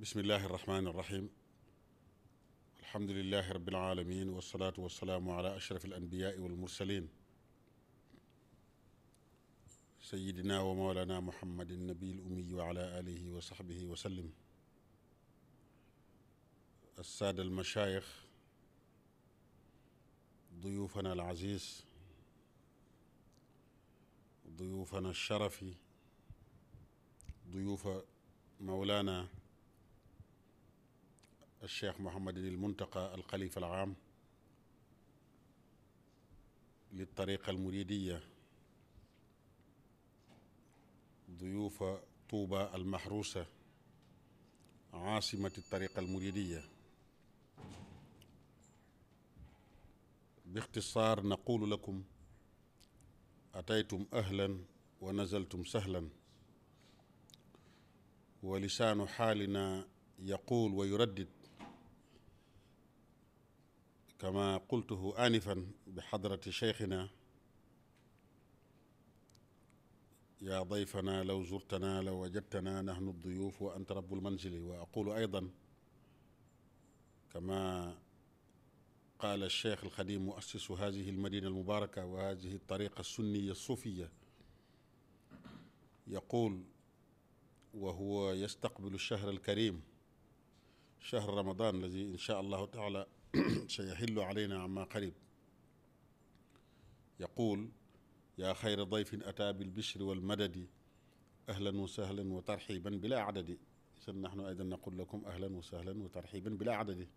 بسم الله الرحمن الرحيم الحمد لله رب العالمين والصلاة والسلام على أشرف الأنبياء والمرسلين سيدنا ومولانا محمد النبي الأمي وعلى آله وصحبه وسلم السادة المشايخ ضيوفنا العزيز ضيوفنا الشرفي ضيوف مولانا الشيخ محمد المنتقى الخليفة العام للطريقة المريدية ضيوف طوبة المحروسة عاصمة الطريقة المريدية باختصار نقول لكم أتيتم أهلا ونزلتم سهلا ولسان حالنا يقول ويردد كما قلته آنفا بحضرة شيخنا يا ضيفنا لو زرتنا لوجدتنا نحن الضيوف وأنت رب المنزل وأقول أيضا كما قال الشيخ الخديم مؤسس هذه المدينة المباركة وهذه الطريقة السنية الصوفية يقول وهو يستقبل الشهر الكريم شهر رمضان الذي إن شاء الله تعالى سيحل علينا عما قريب يقول يا خير ضيف أتى بالبشر والمدد أهلا وسهلا وترحيبا بلا عدد إذا نحن أيضا نقول لكم أهلا وسهلا وترحيبا بلا عدد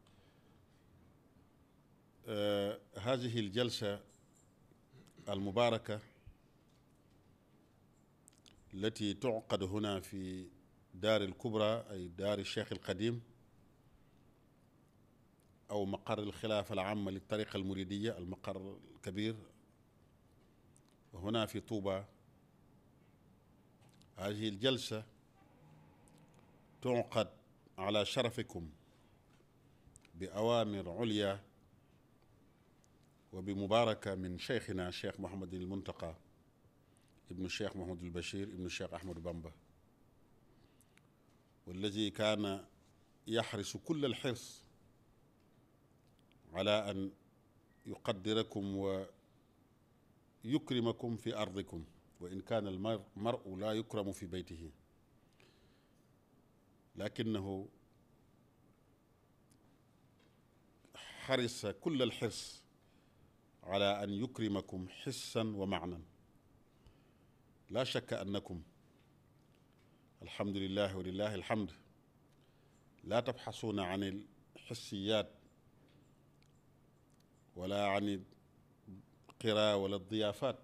آه هذه الجلسة المباركة التي تعقد هنا في دار الكبرى أي دار الشيخ القديم أو مقر الخلافة العامة للطريقة المريدية المقر الكبير وهنا في طوبة هذه الجلسة تعقد على شرفكم بأوامر عليا وبمباركة من شيخنا الشيخ محمد المنتقى ابن الشيخ محمود البشير ابن الشيخ أحمد بامبا والذي كان يحرص كل الحرص على أن يقدركم ويكرمكم في أرضكم وإن كان المرء لا يكرم في بيته لكنه حرص كل الحرص على أن يكرمكم حسا ومعنى لا شك أنكم الحمد لله ولله الحمد لا تبحثون عن الحسيات ولا عن القراء ولا الضيافات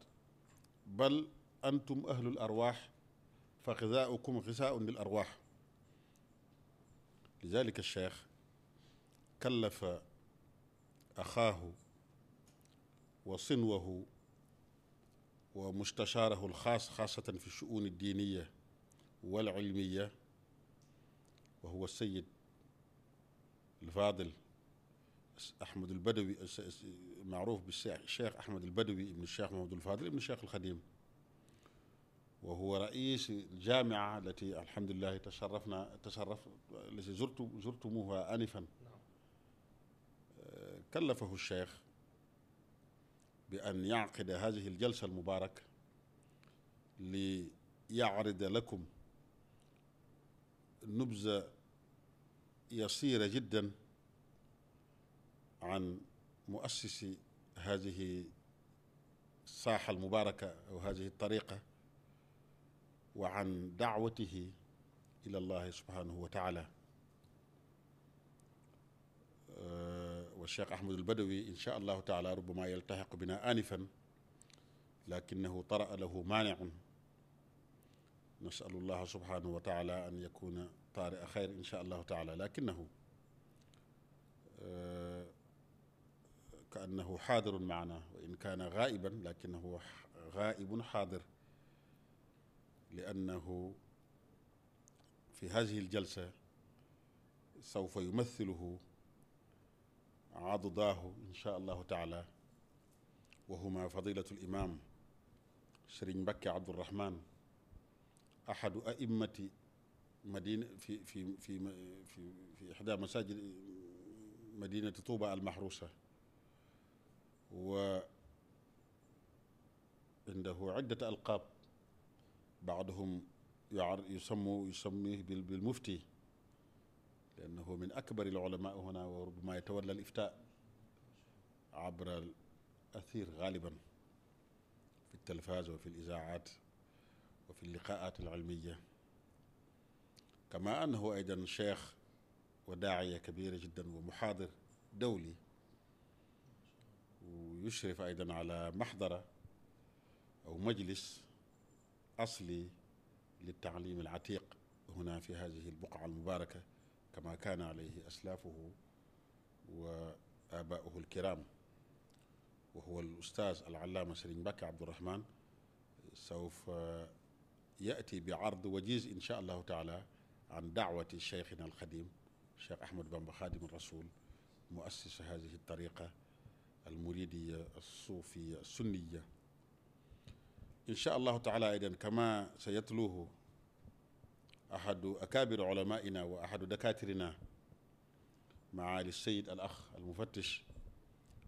بل أنتم أهل الأرواح فغذاؤكم غذاء للأرواح لذلك الشيخ كلف أخاه وصنوه ومستشاره الخاص خاصة في الشؤون الدينية والعلمية وهو السيد الفاضل احمد البدوي معروف بالشيخ احمد البدوي ابن الشيخ محمود الفاضل ابن الشيخ الخديم وهو رئيس الجامعه التي الحمد لله تشرفنا تشرف التي زرت زرتموها انفا آه، كلفه الشيخ بان يعقد هذه الجلسه المباركه ليعرض لكم نبذه يسيره جدا عن مؤسس هذه الساحة المباركة أو هذه الطريقة وعن دعوته إلى الله سبحانه وتعالى آه، والشيخ أحمد البدوي إن شاء الله تعالى ربما يلتحق بنا آنفا لكنه طرأ له مانع نسأل الله سبحانه وتعالى أن يكون طارئ خير إن شاء الله تعالى لكنه آه كأنه حاضر معنا وإن كان غائبا لكنه غائب حاضر لأنه في هذه الجلسة سوف يمثله عضداه إن شاء الله تعالى وهما فضيلة الإمام شرين بكي عبد الرحمن أحد أئمة مدينة في في في في, في إحدى مساجد مدينة طوبة المحروسة وعنده عدة ألقاب بعضهم يسمو يسميه بالمفتي لأنه من أكبر العلماء هنا وربما يتولى الإفتاء عبر الأثير غالبا في التلفاز وفي الإذاعات وفي اللقاءات العلمية كما أنه أيضا شيخ وداعية كبيرة جدا ومحاضر دولي ويشرف أيضا على محضرة أو مجلس أصلي للتعليم العتيق هنا في هذه البقعة المباركة كما كان عليه أسلافه وآباؤه الكرام وهو الأستاذ العلامة سليم بكى عبد الرحمن سوف يأتي بعرض وجيز إن شاء الله تعالى عن دعوة شيخنا القديم الشيخ أحمد بن خادم الرسول مؤسس هذه الطريقة المريدية الصوفية السنية إن شاء الله تعالى أيضا كما سيتلوه أحد أكابر علمائنا وأحد دكاترنا معالي السيد الأخ المفتش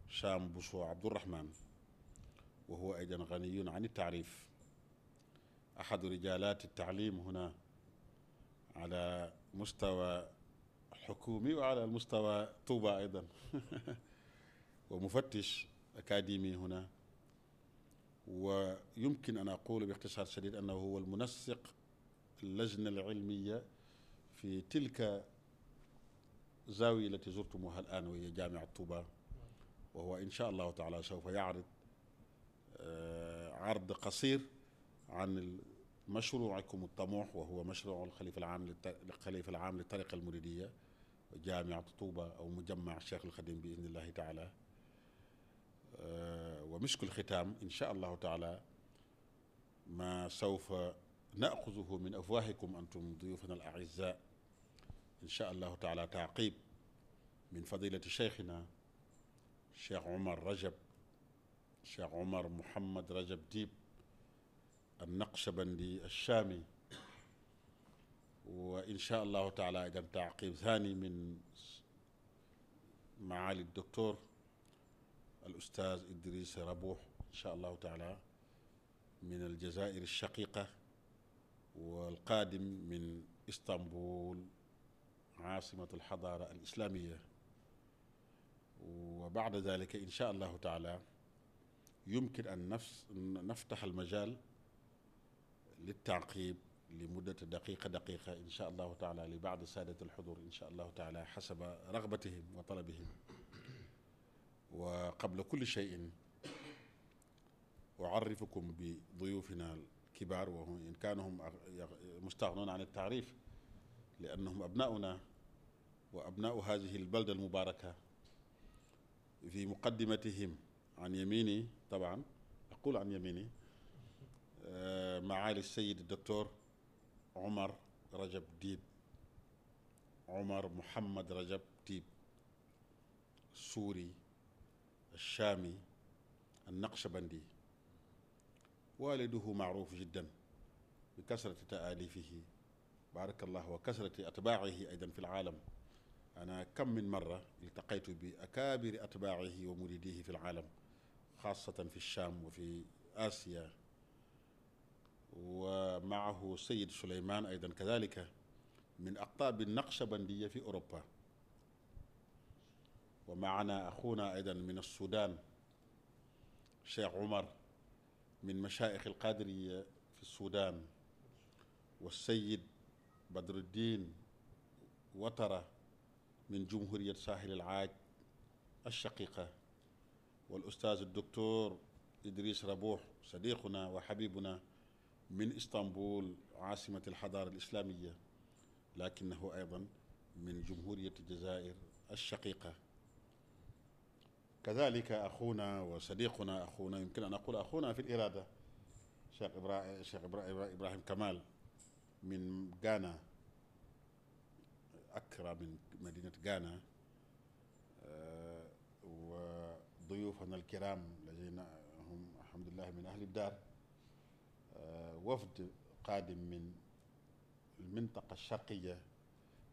شام بوسو عبد الرحمن وهو أيضا غني عن التعريف أحد رجالات التعليم هنا على مستوى حكومي وعلى المستوى طوبى أيضا ومفتش أكاديمي هنا ويمكن أن أقول باختصار شديد أنه هو المنسق اللجنة العلمية في تلك الزاوية التي زرتموها الآن وهي جامعة طوبة وهو إن شاء الله تعالى سوف يعرض آه، عرض قصير عن مشروعكم الطموح وهو مشروع الخليفة العام الخليفة العام للطريقة المريدية وجامعة طوبة أو مجمع الشيخ الخديم بإذن الله تعالى آه، ومشك الختام إن شاء الله تعالى ما سوف نأخذه من أفواهكم أنتم ضيوفنا الأعزاء إن شاء الله تعالى تعقيب من فضيلة شيخنا الشيخ عمر رجب الشيخ عمر محمد رجب ديب النقشبندي الشامي وإن شاء الله تعالى إذا تعقيب ثاني من معالي الدكتور الأستاذ إدريس ربوح إن شاء الله تعالى من الجزائر الشقيقة والقادم من إسطنبول عاصمة الحضارة الإسلامية وبعد ذلك إن شاء الله تعالى يمكن أن نفس نفتح المجال للتعقيب لمدة دقيقة دقيقة إن شاء الله تعالى لبعض سادة الحضور إن شاء الله تعالى حسب رغبتهم وطلبهم وقبل كل شيء أعرفكم بضيوفنا الكبار وهم إن كانوا هم مستغنون عن التعريف لأنهم أبناؤنا وأبناء هذه البلدة المباركة في مقدمتهم عن يميني طبعا أقول عن يميني آه، معالي السيد الدكتور عمر رجب ديب عمر محمد رجب ديب سوري الشامي النقشبندي والده معروف جدا بكثرة تآليفه بارك الله وكثرة أتباعه أيضا في العالم أنا كم من مرة التقيت بأكابر أتباعه ومريديه في العالم خاصة في الشام وفي آسيا ومعه سيد سليمان أيضا كذلك من أقطاب النقشبندية في أوروبا ومعنا أخونا أيضا من السودان الشيخ عمر من مشايخ القادرية في السودان والسيد بدر الدين وترى من جمهورية ساحل العاج الشقيقة والأستاذ الدكتور إدريس ربوح صديقنا وحبيبنا من إسطنبول عاصمة الحضارة الإسلامية لكنه أيضا من جمهورية الجزائر الشقيقة كذلك أخونا وصديقنا أخونا يمكن أن أقول أخونا في الإرادة شيخ إبراهيم, شيخ إبراهيم كمال من غانا أكرى من مدينة غانا آه، وضيوفنا الكرام الذين هم الحمد لله من أهل الدار آه، وفد قادم من المنطقة الشرقية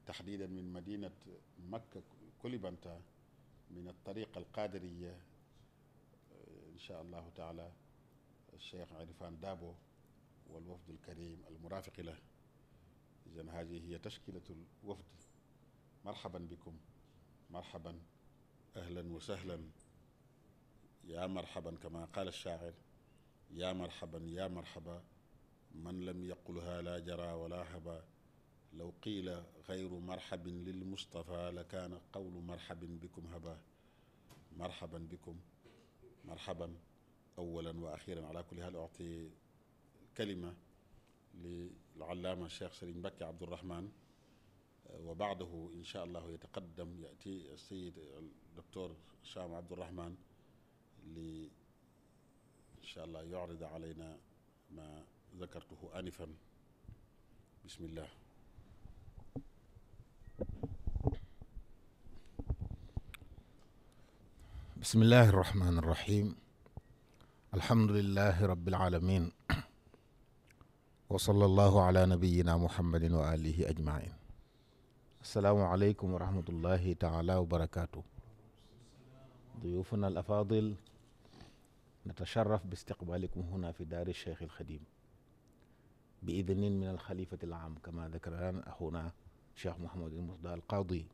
تحديدا من مدينة مكة كليبانتا من الطريقة القادرية إن شاء الله تعالى الشيخ عرفان دابو والوفد الكريم المرافق له إذن هذه هي تشكيلة الوفد مرحبا بكم مرحبا أهلا وسهلا يا مرحبا كما قال الشاعر يا مرحبا يا مرحبا من لم يقلها لا جرى ولا هبى لو قيل غير مرحب للمصطفى لكان قول مرحب بكم هبا مرحبا بكم مرحبا أولا وأخيرا على كل حال أعطي كلمة للعلامة الشيخ سليم بكي عبد الرحمن وبعده إن شاء الله يتقدم يأتي السيد الدكتور شام عبد الرحمن لي إن شاء الله يعرض علينا ما ذكرته آنفا بسم الله بسم الله الرحمن الرحيم الحمد لله رب العالمين وصلى الله على نبينا محمد وآله أجمعين السلام عليكم ورحمة الله تعالى وبركاته ضيوفنا الأفاضل نتشرف باستقبالكم هنا في دار الشيخ الخديم بإذن من الخليفة العام كما ذكر لنا أخونا شيخ محمد المصدى القاضي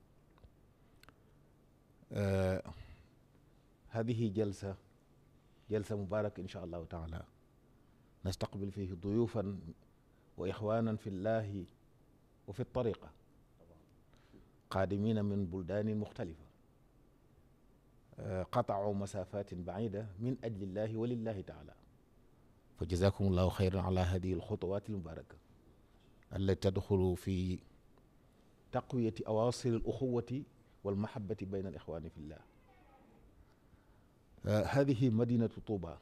أه هذه جلسة جلسة مباركة إن شاء الله تعالى نستقبل فيه ضيوفا وإخوانا في الله وفي الطريقة قادمين من بلدان مختلفة آه، قطعوا مسافات بعيدة من أجل الله ولله تعالى فجزاكم الله خيرا على هذه الخطوات المباركة التي تدخل في تقوية أواصر الأخوة والمحبة بين الإخوان في الله آه، هذه مدينة طوبة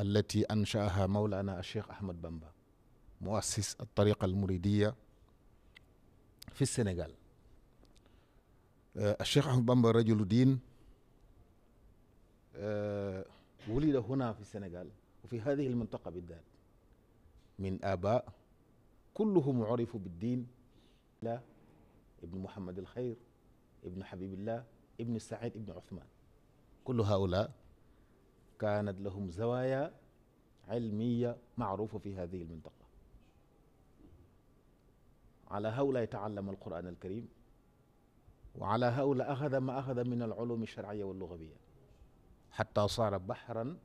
التي أنشأها مولانا الشيخ أحمد بامبا مؤسس الطريقة المريدية في السنغال آه، الشيخ أحمد بامبا رجل دين آه، ولد هنا في السنغال وفي هذه المنطقة بالذات من آباء كلهم عرفوا بالدين لا ابن محمد الخير ابن حبيب الله ابن السعيد ابن عثمان كل هؤلاء كانت لهم زوايا علمية معروفة في هذه المنطقة على هؤلاء تعلم القرآن الكريم وعلى هؤلاء أخذ ما أخذ من العلوم الشرعية واللغوية حتى صار بحرا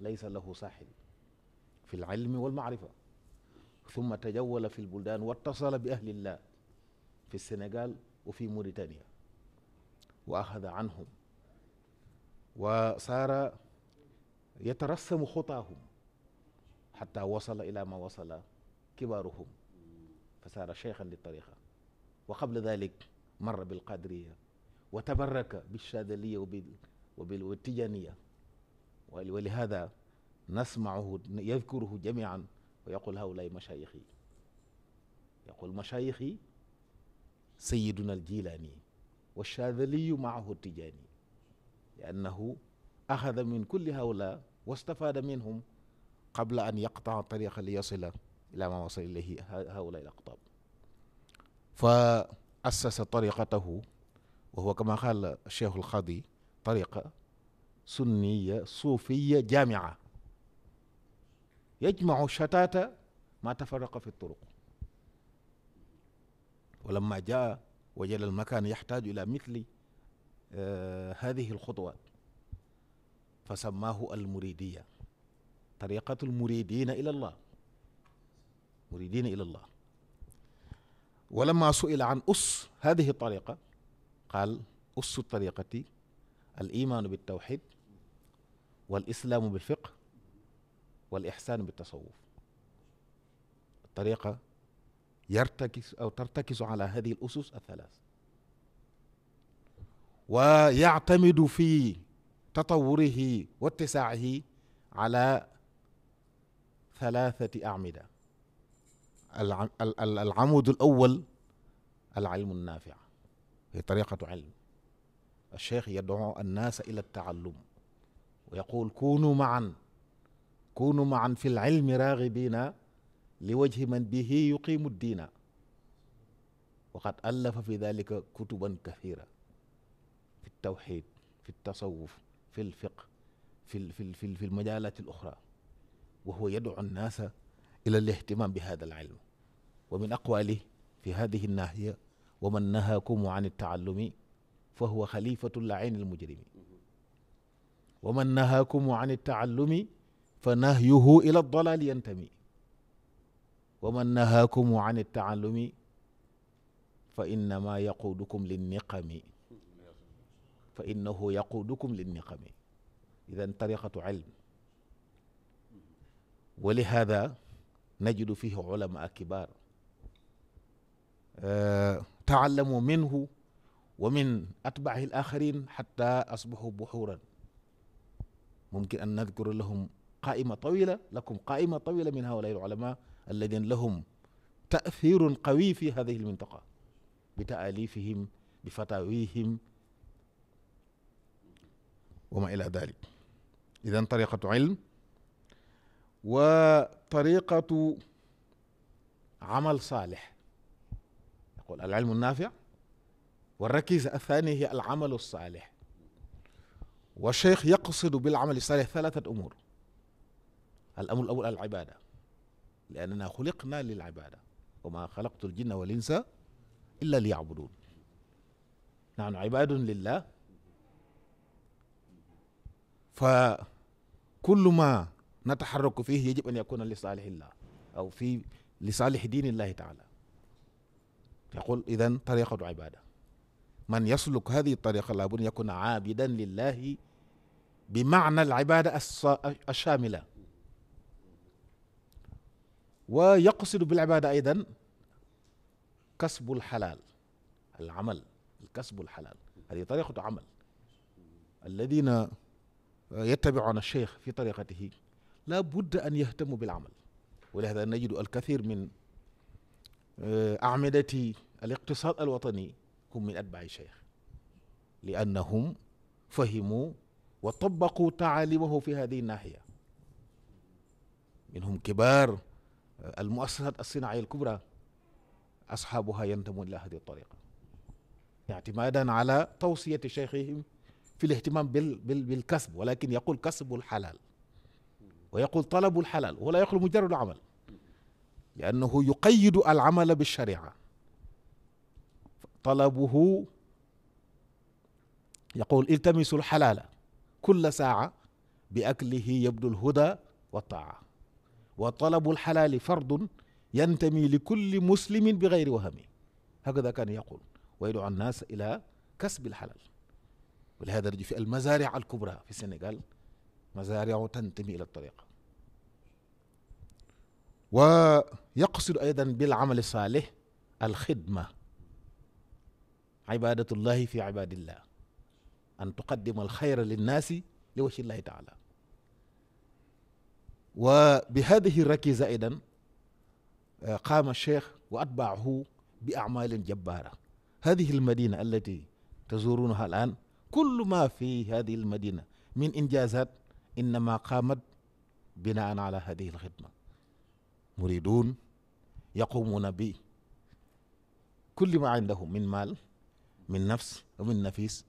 ليس له ساحل في العلم والمعرفة ثم تجول في البلدان واتصل بأهل الله في السنغال وفي موريتانيا وأخذ عنهم وصار يترسم خطاهم حتى وصل إلى ما وصل كبارهم فصار شيخا للطريقة وقبل ذلك مر بالقادرية وتبرك بالشاذلية وبالتجانية ولهذا نسمعه يذكره جميعا ويقول هؤلاء مشايخي يقول مشايخي سيدنا الجيلاني والشاذلي معه التجاني لأنه أخذ من كل هؤلاء واستفاد منهم قبل أن يقطع الطريق ليصل إلى ما وصل إليه هؤلاء الأقطاب فأسس طريقته وهو كما قال الشيخ القاضي طريقة سنية صوفية جامعة يجمع شتات ما تفرق في الطرق ولما جاء وجد المكان يحتاج إلى مثل آه، هذه الخطوة فسماه المريدية طريقة المريدين إلى الله مريدين إلى الله ولما سئل عن أس هذه الطريقة قال أس الطريقة الإيمان بالتوحيد والإسلام بالفقه والإحسان بالتصوف الطريقة يرتكز أو ترتكز على هذه الأسس الثلاث ويعتمد في تطوره واتساعه على ثلاثة أعمدة العمود الأول العلم النافع هي طريقة علم الشيخ يدعو الناس إلى التعلم ويقول كونوا معا كونوا معا في العلم راغبين لوجه من به يقيم الدين وقد ألف في ذلك كتبا كثيرة التوحيد في التصوف في الفقه في في في المجالات الاخرى وهو يدعو الناس الى الاهتمام بهذا العلم ومن اقواله في هذه الناحيه ومن نهاكم عن التعلم فهو خليفه اللعين المجرم ومن نهاكم عن التعلم فنهيه الى الضلال ينتمي ومن نهاكم عن التعلم فانما يقودكم للنقم فإنه يقودكم للنقم إذا طريقة علم ولهذا نجد فيه علماء كبار آه، تعلموا منه ومن أتباعه الآخرين حتى أصبحوا بحورا ممكن أن نذكر لهم قائمة طويلة لكم قائمة طويلة من هؤلاء العلماء الذين لهم تأثير قوي في هذه المنطقة بتأليفهم بفتاويهم وما إلى ذلك إذا طريقة علم وطريقة عمل صالح يقول العلم النافع والركيزة الثانية هي العمل الصالح والشيخ يقصد بالعمل الصالح ثلاثة أمور الأمر الأول العبادة لأننا خلقنا للعبادة وما خلقت الجن والإنس إلا ليعبدون نحن عباد لله فكل ما نتحرك فيه يجب أن يكون لصالح الله أو في لصالح دين الله تعالى يقول إذا طريقة عبادة من يسلك هذه الطريقة لابد أن يكون عابدا لله بمعنى العبادة الشاملة ويقصد بالعبادة أيضا كسب الحلال العمل الكسب الحلال هذه طريقة عمل الذين يتبعون الشيخ في طريقته لا بد أن يهتموا بالعمل ولهذا نجد الكثير من آه، أعمدة الاقتصاد الوطني هم من أتباع الشيخ لأنهم فهموا وطبقوا تعاليمه في هذه الناحية منهم كبار آه، المؤسسات الصناعية الكبرى أصحابها ينتمون إلى هذه الطريقة اعتمادا على توصية شيخهم في الاهتمام بالكسب ولكن يقول كسب الحلال ويقول طلب الحلال ولا يقول مجرد عمل لأنه يقيد العمل بالشريعة طلبه يقول التمسوا الحلال كل ساعة بأكله يبدو الهدى والطاعة وطلب الحلال فرض ينتمي لكل مسلم بغير وهم هكذا كان يقول ويدعو الناس إلى كسب الحلال ولهذا نجد في المزارع الكبرى في السنغال مزارع تنتمي إلى الطريقة ويقصد أيضا بالعمل الصالح الخدمة عبادة الله في عباد الله أن تقدم الخير للناس لوجه الله تعالى وبهذه الركيزة أيضا آه، قام الشيخ وأتبعه بأعمال جبارة هذه المدينة التي تزورونها الآن كل ما في هذه المدينة من إنجازات إنما قامت بناء على هذه الخدمة مريدون يقومون كل ما عندهم من مال من نفس ومن نفيس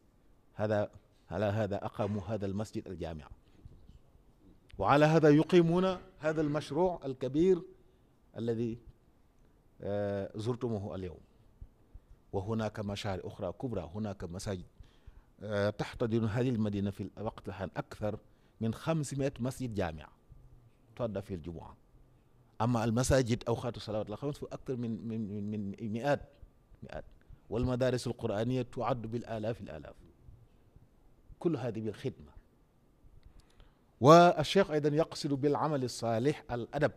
هذا على هذا أقاموا هذا المسجد الجامع وعلى هذا يقيمون هذا المشروع الكبير الذي آه، زرتموه اليوم وهناك مشاريع أخرى كبرى هناك مساجد آه، تحتضن هذه المدينة في الوقت الحالي أكثر من 500 مسجد جامع تؤدى فيه الجمعة أما المساجد أوقات الصلوات الخمس فأكثر من من من مئات مئات والمدارس القرآنية تعد بالآلاف الآلاف كل هذه بالخدمة والشيخ أيضا يقصد بالعمل الصالح الأدب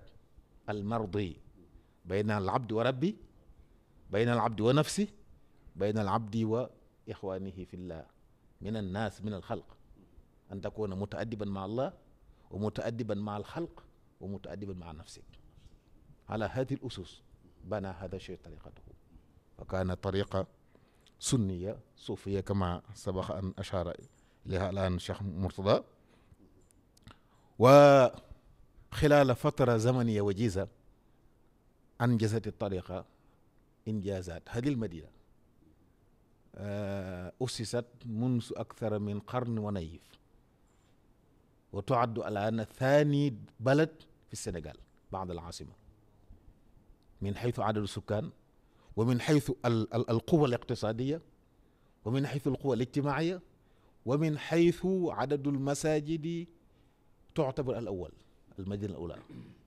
المرضي بين العبد وربي بين العبد ونفسه بين العبد وإخوانه في الله من الناس من الخلق أن تكون متأدبا مع الله ومتأدبا مع الخلق ومتأدبا مع نفسك على هذه الأسس بنى هذا الشيء طريقته فكان طريقة سنية صوفية كما سبق أن أشار إليها الآن الشيخ مرتضى وخلال فترة زمنية وجيزة أنجزت الطريقة إنجازات هذه المدينة آه، أسست منذ أكثر من قرن ونيف وتعد الآن ثاني بلد في السنغال بعد العاصمة من حيث عدد السكان ومن حيث القوة الاقتصادية ومن حيث القوة الاجتماعية ومن حيث عدد المساجد تعتبر الأول المدينة الأولى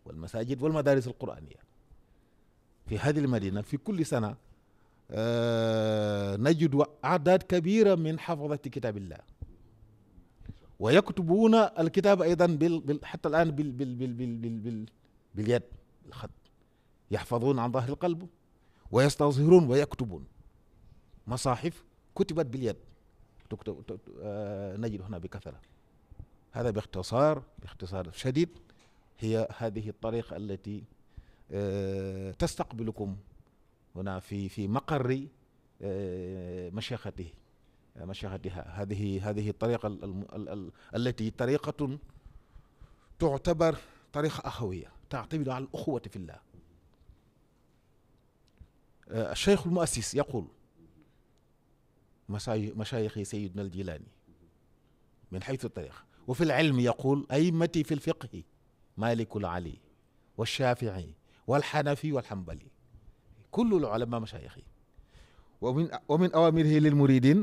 والمساجد والمدارس القرآنية في هذه المدينة في كل سنة آه، نجد أعداد كبيرة من حفظة كتاب الله ويكتبون الكتاب أيضا بال بال حتى الآن بال بال بال بال بال بال باليد الخط يحفظون عن ظهر القلب ويستظهرون ويكتبون مصاحف كتبت باليد تكتب آه، نجد هنا بكثرة هذا باختصار باختصار شديد هي هذه الطريقة التي آه، تستقبلكم هنا في في مقر آه، مشيخته آه، مشيختها هذه هذه الطريقة التي طريقة تعتبر طريقة أخوية تعتمد على الأخوة في الله آه، الشيخ المؤسس يقول مشايخي سيدنا الجيلاني من حيث التاريخ وفي العلم يقول أئمتي في الفقه مالك العلي والشافعي والحنفي والحنبلي كل العلماء مشايخي ومن ومن أوامره للمريدين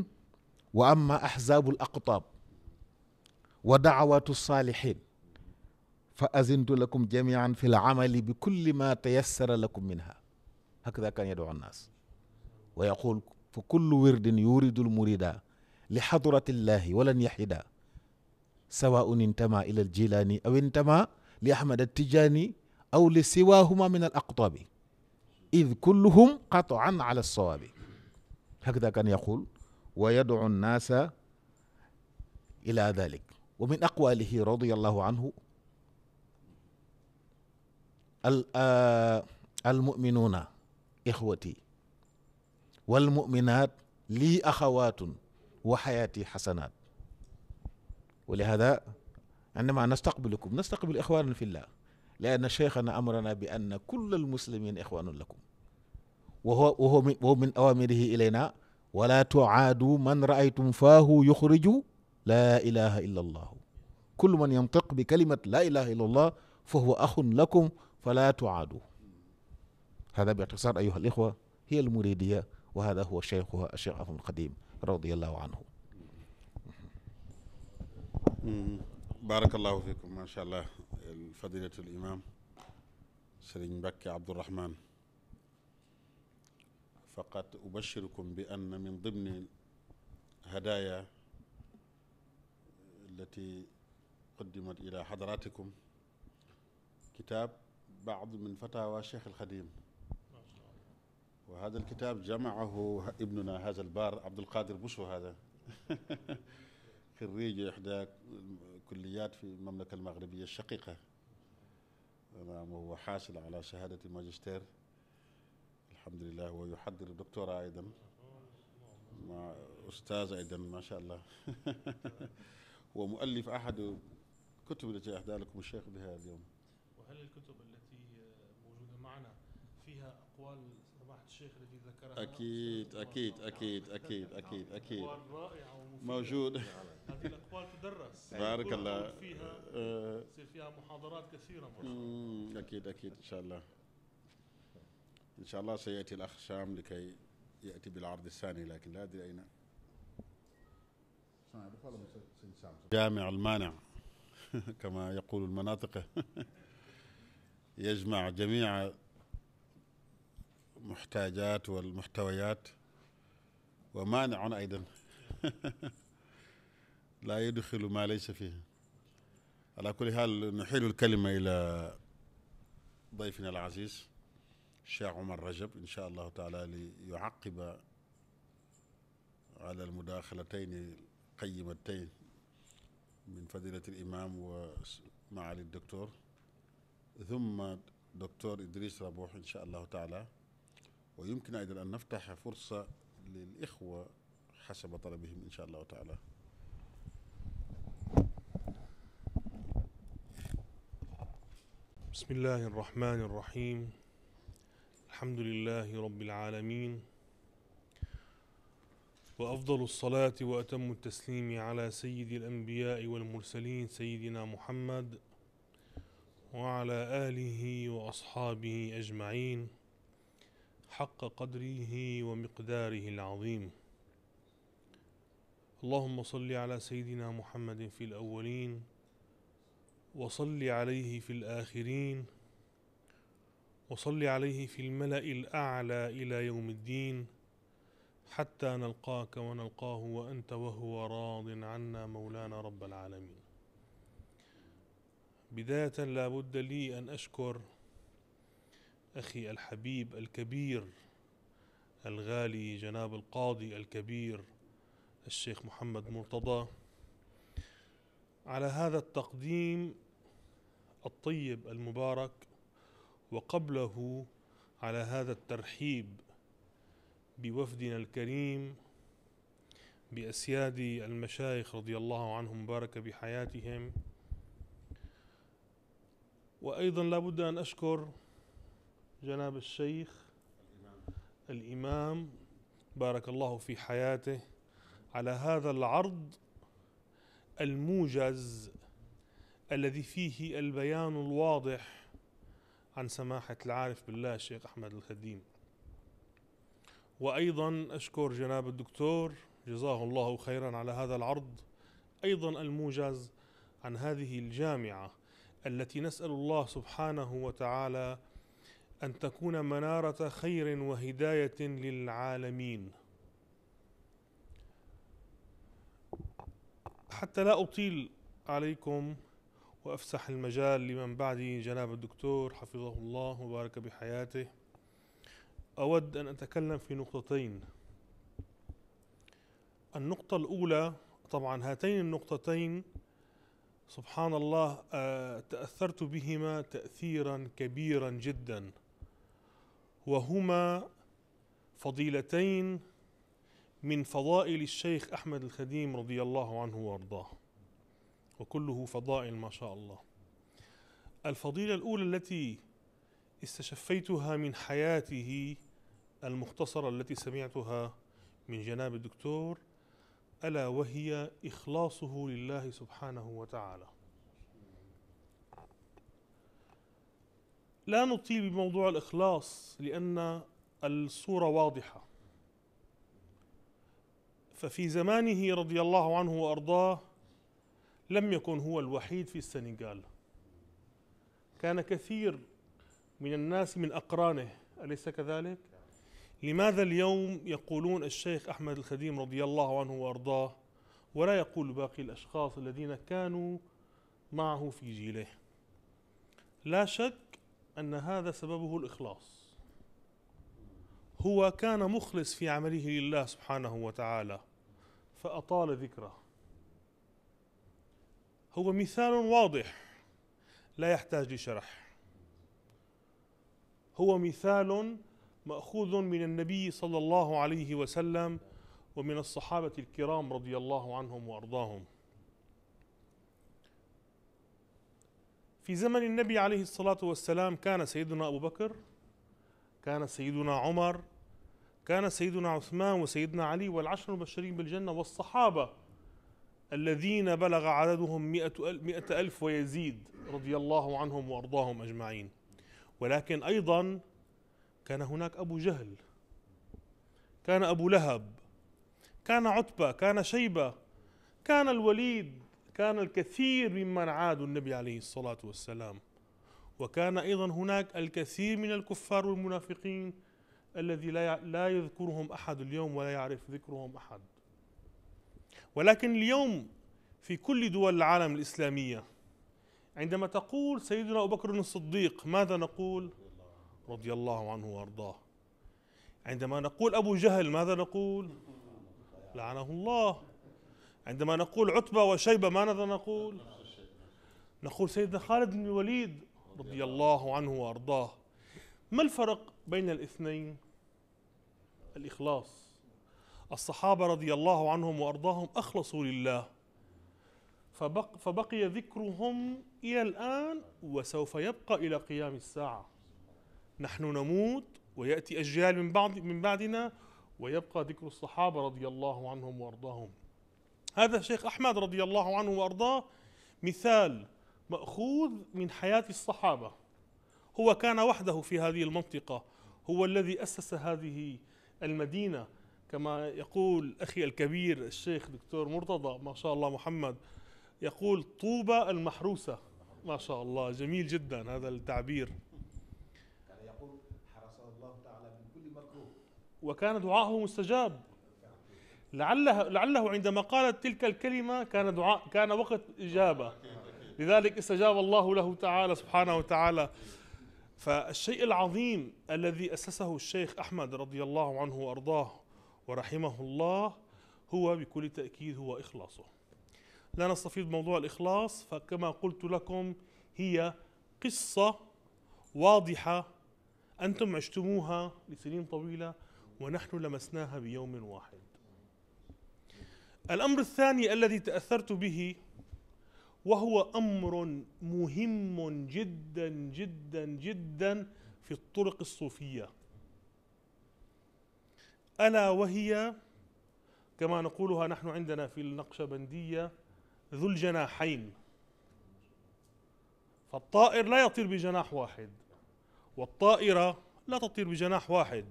وأما أحزاب الأقطاب ودعوات الصالحين فأزنت لكم جميعا في العمل بكل ما تيسر لكم منها هكذا كان يدعو الناس ويقول فكل ورد يورد المريد لحضرة الله ولن يحدا سواء انتمى إلى الجيلاني أو انتمى لأحمد التجاني أو لسواهما من الأقطاب إذ كلهم قطعا على الصواب هكذا كان يقول ويدعو الناس إلى ذلك ومن أقواله رضي الله عنه آه، المؤمنون إخوتي والمؤمنات لي أخوات وحياتي حسنات ولهذا عندما نستقبلكم نستقبل إخواننا في الله لأن شيخنا أمرنا بأن كل المسلمين إخوان لكم وهو, وهو, من, وهو من أوامره إلينا ولا تعادوا من رأيتم فاه يخرج لا إله إلا الله كل من ينطق بكلمة لا إله إلا الله فهو أخ لكم فلا تعادوا هذا باختصار أيها الإخوة هي المريدية وهذا هو شيخها الشيخ عفو القديم رضي الله عنه بارك الله فيكم ما شاء الله فضيلة الإمام سرين بكي عبد الرحمن فقد أبشركم بأن من ضمن هدايا التي قدمت إلى حضراتكم كتاب بعض من فتاوى الشيخ الخديم وهذا الكتاب جمعه ابننا هذا البار عبد القادر بوسو هذا خريج إحدى الكليات في المملكة المغربية الشقيقة نعم وهو حاصل على شهادة ماجستير الحمد لله ويحضر الدكتوراه أيضا مع أستاذ أيضا ما شاء الله ومؤلف أحد الكتب التي أهدى لكم الشيخ بها اليوم وهل الكتب التي موجودة معنا فيها أقوال الشيخ التي ذكرها أكيد أكيد أكيد أكيد أكيد أكيد رائعة ومفيدة موجود هذه الأقوال تدرس بارك الله فيها آه. يصير فيها محاضرات كثيرة مرة. أكيد أكيد إن شاء الله إن شاء الله سيأتي الأخ شام لكي يأتي بالعرض الثاني لكن لا أدري أين جامع المانع كما يقول المناطق يجمع جميع المحتاجات والمحتويات ومانع أيضا لا يدخل ما ليس فيه على كل حال نحيل الكلمة إلى ضيفنا العزيز الشيخ عمر رجب إن شاء الله تعالى ليعقب على المداخلتين القيمتين من فضيلة الإمام ومعالي الدكتور ثم دكتور إدريس ربوح إن شاء الله تعالى ويمكن أيضا أن نفتح فرصة للإخوة حسب طلبهم إن شاء الله تعالى بسم الله الرحمن الرحيم الحمد لله رب العالمين وأفضل الصلاة وأتم التسليم على سيد الأنبياء والمرسلين سيدنا محمد وعلى آله وأصحابه أجمعين حق قدره ومقداره العظيم اللهم صل على سيدنا محمد في الأولين وصل عليه في الآخرين وصل عليه في الملأ الأعلى إلى يوم الدين حتى نلقاك ونلقاه وأنت وهو راض عنا مولانا رب العالمين بداية لا بد لي أن أشكر أخي الحبيب الكبير الغالي جناب القاضي الكبير الشيخ محمد مرتضى على هذا التقديم الطيب المبارك وقبله على هذا الترحيب بوفدنا الكريم بأسياد المشايخ رضي الله عنهم بارك بحياتهم وأيضا لابد أن أشكر جناب الشيخ الإمام, الإمام بارك الله في حياته على هذا العرض الموجز الذي فيه البيان الواضح عن سماحة العارف بالله الشيخ أحمد الخديم وأيضا أشكر جناب الدكتور جزاه الله خيرا على هذا العرض أيضا الموجز عن هذه الجامعة التي نسأل الله سبحانه وتعالى أن تكون منارة خير وهداية للعالمين حتى لا أطيل عليكم وأفسح المجال لمن بعدي جناب الدكتور حفظه الله وبارك بحياته أود أن أتكلم في نقطتين النقطة الأولى طبعا هاتين النقطتين سبحان الله آه، تأثرت بهما تأثيرا كبيرا جدا وهما فضيلتين من فضائل الشيخ أحمد الخديم رضي الله عنه وأرضاه وكله فضائل ما شاء الله الفضيلة الأولى التي استشفيتها من حياته المختصرة التي سمعتها من جناب الدكتور ألا وهي إخلاصه لله سبحانه وتعالى لا نطيل بموضوع الإخلاص لأن الصورة واضحة ففي زمانه رضي الله عنه وأرضاه لم يكن هو الوحيد في السنغال كان كثير من الناس من أقرانه أليس كذلك؟ لماذا اليوم يقولون الشيخ أحمد الخديم رضي الله عنه وأرضاه ولا يقول باقي الأشخاص الذين كانوا معه في جيله لا شك أن هذا سببه الإخلاص هو كان مخلص في عمله لله سبحانه وتعالى فأطال ذكره هو مثال واضح لا يحتاج لشرح هو مثال مأخوذ من النبي صلى الله عليه وسلم ومن الصحابة الكرام رضي الله عنهم وأرضاهم في زمن النبي عليه الصلاة والسلام كان سيدنا أبو بكر كان سيدنا عمر كان سيدنا عثمان وسيدنا علي والعشر المبشرين بالجنة والصحابة الذين بلغ عددهم مئة ألف ويزيد رضي الله عنهم وأرضاهم أجمعين ولكن أيضا كان هناك أبو جهل كان أبو لهب كان عتبة كان شيبة كان الوليد كان الكثير ممن عادوا النبي عليه الصلاة والسلام وكان أيضا هناك الكثير من الكفار والمنافقين الذي لا لا يذكرهم أحد اليوم ولا يعرف ذكرهم أحد ولكن اليوم في كل دول العالم الإسلامية عندما تقول سيدنا أبو بكر الصديق ماذا نقول رضي الله عنه وأرضاه عندما نقول أبو جهل ماذا نقول لعنه الله عندما نقول عتبة وشيبة ماذا نقول نقول سيدنا خالد بن الوليد رضي الله عنه وأرضاه ما الفرق بين الاثنين الإخلاص الصحابة رضي الله عنهم وأرضاهم أخلصوا لله فبق فبقي ذكرهم إلى الآن وسوف يبقى إلى قيام الساعة نحن نموت ويأتي أجيال من بعض من بعدنا ويبقى ذكر الصحابة رضي الله عنهم وأرضاهم هذا الشيخ أحمد رضي الله عنه وأرضاه مثال مأخوذ من حياة الصحابة هو كان وحده في هذه المنطقة هو الذي أسس هذه المدينة كما يقول أخي الكبير الشيخ دكتور مرتضى ما شاء الله محمد يقول طوبى المحروسة ما شاء الله جميل جدا هذا التعبير كان يقول حرس الله تعالى من كل مكروه وكان دعاه مستجاب لعله لعله عندما قالت تلك الكلمة كان دعاء كان وقت إجابة لذلك استجاب الله له تعالى سبحانه وتعالى فالشيء العظيم الذي أسسه الشيخ أحمد رضي الله عنه وأرضاه ورحمه الله هو بكل تأكيد هو إخلاصه لا نستفيد موضوع الإخلاص فكما قلت لكم هي قصة واضحة أنتم عشتموها لسنين طويلة ونحن لمسناها بيوم واحد الامر الثاني الذي تاثرت به وهو امر مهم جدا جدا جدا في الطرق الصوفيه الا وهي كما نقولها نحن عندنا في النقشبنديه ذو الجناحين فالطائر لا يطير بجناح واحد والطائره لا تطير بجناح واحد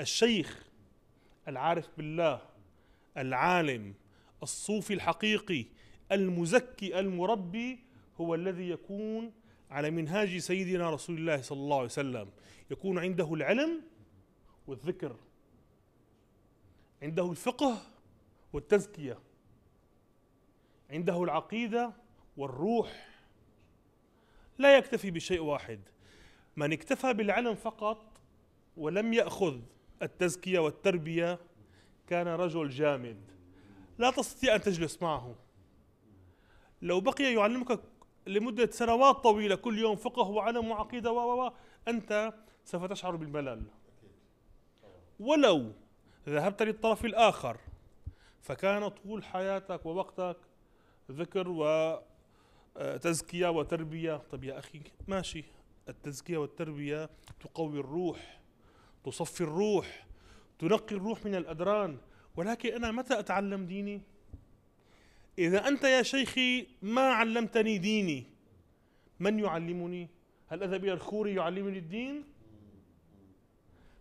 الشيخ العارف بالله العالم الصوفي الحقيقي المزكي المربي هو الذي يكون على منهاج سيدنا رسول الله صلى الله عليه وسلم يكون عنده العلم والذكر عنده الفقه والتزكيه عنده العقيده والروح لا يكتفي بشيء واحد من اكتفى بالعلم فقط ولم ياخذ التزكيه والتربيه كان رجل جامد لا تستطيع أن تجلس معه لو بقي يعلمك لمدة سنوات طويلة كل يوم فقه وعلم وعقيدة و أنت سوف تشعر بالملل ولو ذهبت للطرف الآخر فكان طول حياتك ووقتك ذكر وتزكية آه، وتربية طب يا أخي ماشي التزكية والتربية تقوي الروح تصفي الروح تنقي الروح من الأدران ولكن أنا متى أتعلم ديني؟ إذا أنت يا شيخي ما علمتني ديني من يعلمني؟ هل أذهب إلى الخوري يعلمني الدين؟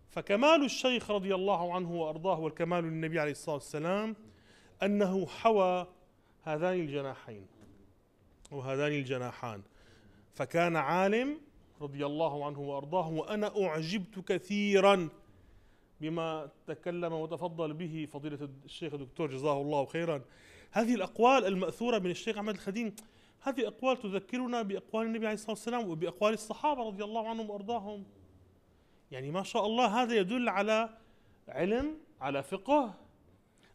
فكمال الشيخ رضي الله عنه وأرضاه والكمال للنبي عليه الصلاة والسلام أنه حوى هذان الجناحين وهذان الجناحان فكان عالم رضي الله عنه وأرضاه وأنا أعجبت كثيرا بما تكلم وتفضل به فضيلة الشيخ الدكتور جزاه الله خيرا هذه الأقوال المأثورة من الشيخ أحمد الخديم هذه أقوال تذكرنا بأقوال النبي عليه الصلاة والسلام وبأقوال الصحابة رضي الله عنهم وأرضاهم يعني ما شاء الله هذا يدل على علم على فقه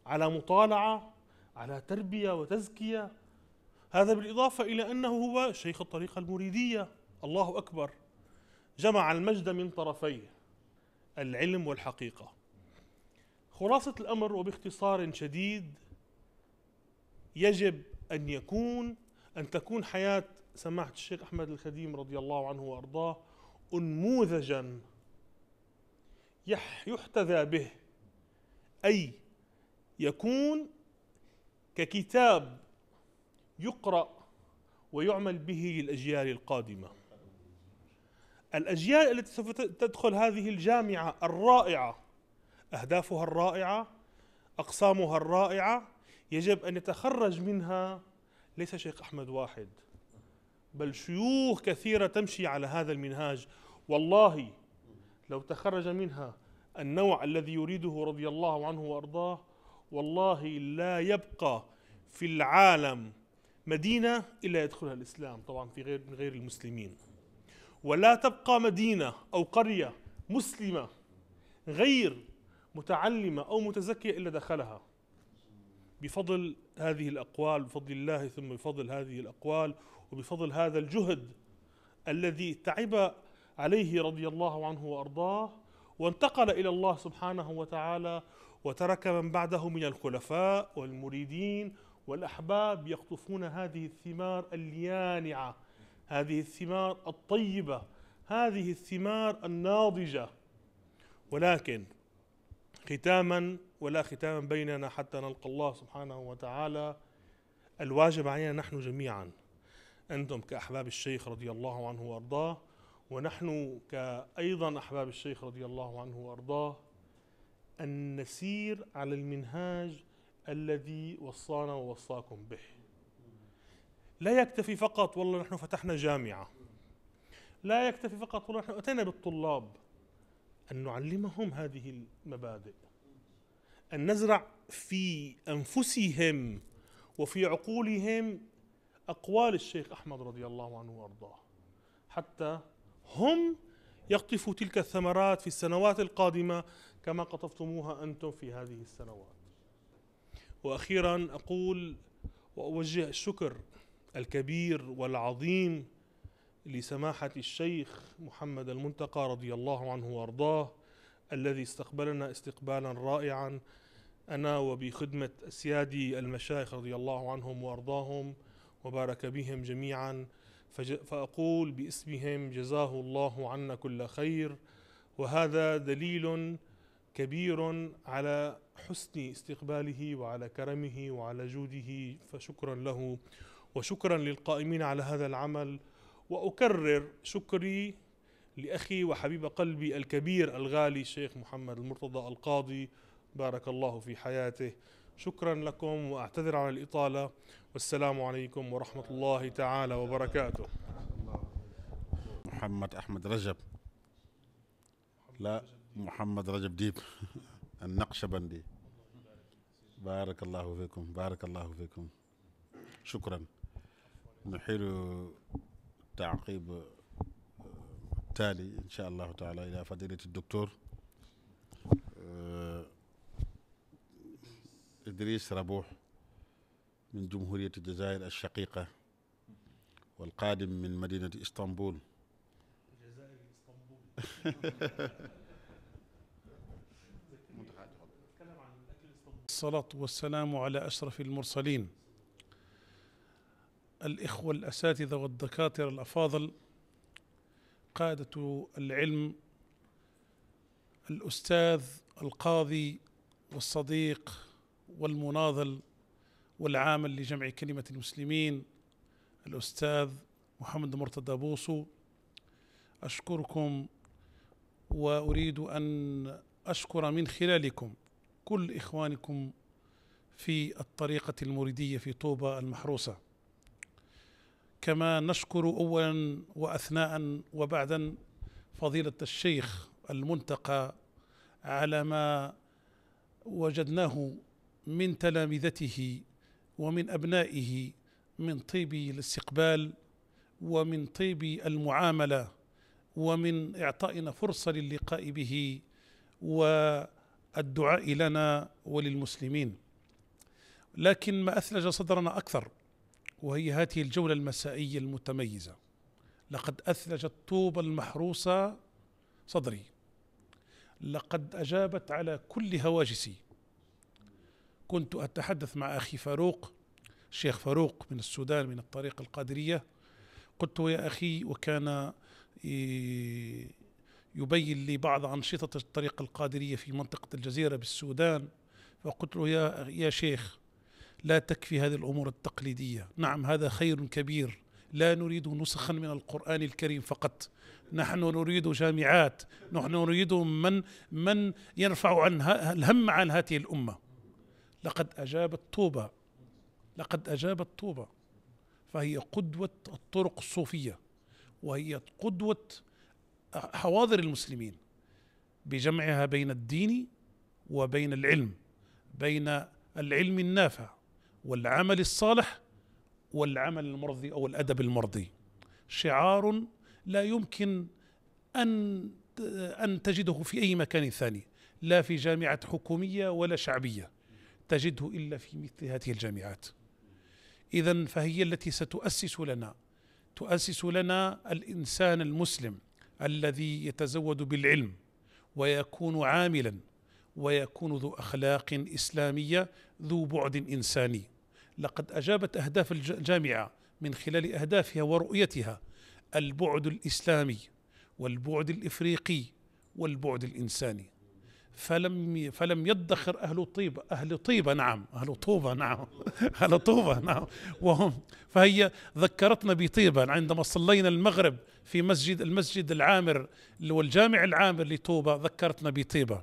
على مطالعة على تربية وتزكية هذا بالإضافة إلى أنه هو شيخ الطريقة المريدية الله أكبر جمع المجد من طرفيه العلم والحقيقه خلاصه الامر وباختصار شديد يجب ان يكون ان تكون حياه سماحه الشيخ احمد الخديم رضي الله عنه وارضاه انموذجا يحتذى به اي يكون ككتاب يقرا ويعمل به للاجيال القادمه الأجيال التي سوف تدخل هذه الجامعة الرائعة أهدافها الرائعة أقسامها الرائعة يجب أن يتخرج منها ليس شيخ أحمد واحد بل شيوخ كثيرة تمشي على هذا المنهاج والله لو تخرج منها النوع الذي يريده رضي الله عنه وأرضاه والله لا يبقى في العالم مدينة إلا يدخلها الإسلام طبعا في غير من غير المسلمين ولا تبقى مدينة أو قرية مسلمة غير متعلمة أو متزكية إلا دخلها بفضل هذه الأقوال بفضل الله ثم بفضل هذه الأقوال وبفضل هذا الجهد الذي تعب عليه رضي الله عنه وأرضاه وانتقل إلى الله سبحانه وتعالى وترك من بعده من الخلفاء والمريدين والأحباب يقطفون هذه الثمار اليانعة هذه الثمار الطيبة هذه الثمار الناضجة ولكن ختاما ولا ختاما بيننا حتى نلقى الله سبحانه وتعالى الواجب علينا نحن جميعا أنتم كأحباب الشيخ رضي الله عنه وأرضاه ونحن كأيضا أحباب الشيخ رضي الله عنه وأرضاه أن نسير على المنهاج الذي وصانا ووصاكم به لا يكتفي فقط والله نحن فتحنا جامعة لا يكتفي فقط والله نحن أتينا بالطلاب أن نعلمهم هذه المبادئ أن نزرع في أنفسهم وفي عقولهم أقوال الشيخ أحمد رضي الله عنه وأرضاه حتى هم يقطفوا تلك الثمرات في السنوات القادمة كما قطفتموها أنتم في هذه السنوات وأخيرا أقول وأوجه الشكر الكبير والعظيم لسماحة الشيخ محمد المنتقى رضي الله عنه وارضاه الذي استقبلنا استقبالا رائعا أنا وبخدمة سيادي المشايخ رضي الله عنهم وأرضاهم وبارك بهم جميعا فأقول باسمهم جزاه الله عنا كل خير وهذا دليل كبير على حسن استقباله وعلى كرمه وعلى جوده فشكرا له وشكرا للقائمين على هذا العمل واكرر شكري لاخي وحبيب قلبي الكبير الغالي الشيخ محمد المرتضى القاضي بارك الله في حياته شكرا لكم واعتذر على الاطاله والسلام عليكم ورحمه الله تعالى وبركاته محمد احمد رجب لا محمد رجب ديب النقشبندي بارك الله فيكم بارك الله فيكم شكرا نحيل تعقيب التالي آه، إن شاء الله تعالى إلى فضيلة الدكتور آه، إدريس ربوح من جمهورية الجزائر الشقيقة والقادم من مدينة إسطنبول الجزائر إسطنبول الصلاة والسلام على أشرف المرسلين الإخوة الأساتذة والدكاترة الأفاضل قادة العلم الأستاذ القاضي والصديق والمناضل والعامل لجمع كلمة المسلمين الأستاذ محمد مرتضى بوصو أشكركم وأريد أن أشكر من خلالكم كل إخوانكم في الطريقة المريدية في طوبة المحروسة كما نشكر اولا واثناء وبعدا فضيله الشيخ المنتقى على ما وجدناه من تلامذته ومن ابنائه من طيب الاستقبال ومن طيب المعامله ومن اعطائنا فرصه للقاء به والدعاء لنا وللمسلمين لكن ما اثلج صدرنا اكثر وهي هذه الجولة المسائية المتميزة لقد أثلجت الطوبة المحروسة صدري لقد أجابت على كل هواجسي كنت أتحدث مع أخي فاروق الشيخ فاروق من السودان من الطريق القادرية قلت يا أخي وكان إيه، يبين لي بعض أنشطة الطريق القادرية في منطقة الجزيرة بالسودان فقلت له يا, يا شيخ لا تكفي هذه الامور التقليديه نعم هذا خير كبير لا نريد نسخا من القران الكريم فقط نحن نريد جامعات نحن نريد من من يرفع عن الهم عن هذه الامه لقد اجابت طوبى لقد اجابت طوبى فهي قدوه الطرق الصوفيه وهي قدوه حواضر المسلمين بجمعها بين الدين وبين العلم بين العلم النافع والعمل الصالح والعمل المرضي او الادب المرضي شعار لا يمكن ان ان تجده في اي مكان ثاني لا في جامعه حكوميه ولا شعبيه تجده الا في مثل هذه الجامعات اذا فهي التي ستؤسس لنا تؤسس لنا الانسان المسلم الذي يتزود بالعلم ويكون عاملا ويكون ذو أخلاق إسلامية ذو بعد إنساني لقد أجابت أهداف الجامعة من خلال أهدافها ورؤيتها البعد الإسلامي والبعد الإفريقي والبعد الإنساني فلم فلم يدخر أهل طيبة أهل طيبة نعم أهل طوبة نعم أهل طوبة نعم وهم فهي ذكرتنا بطيبة عندما صلينا المغرب في مسجد المسجد العامر والجامع العامر لطوبة ذكرتنا بطيبة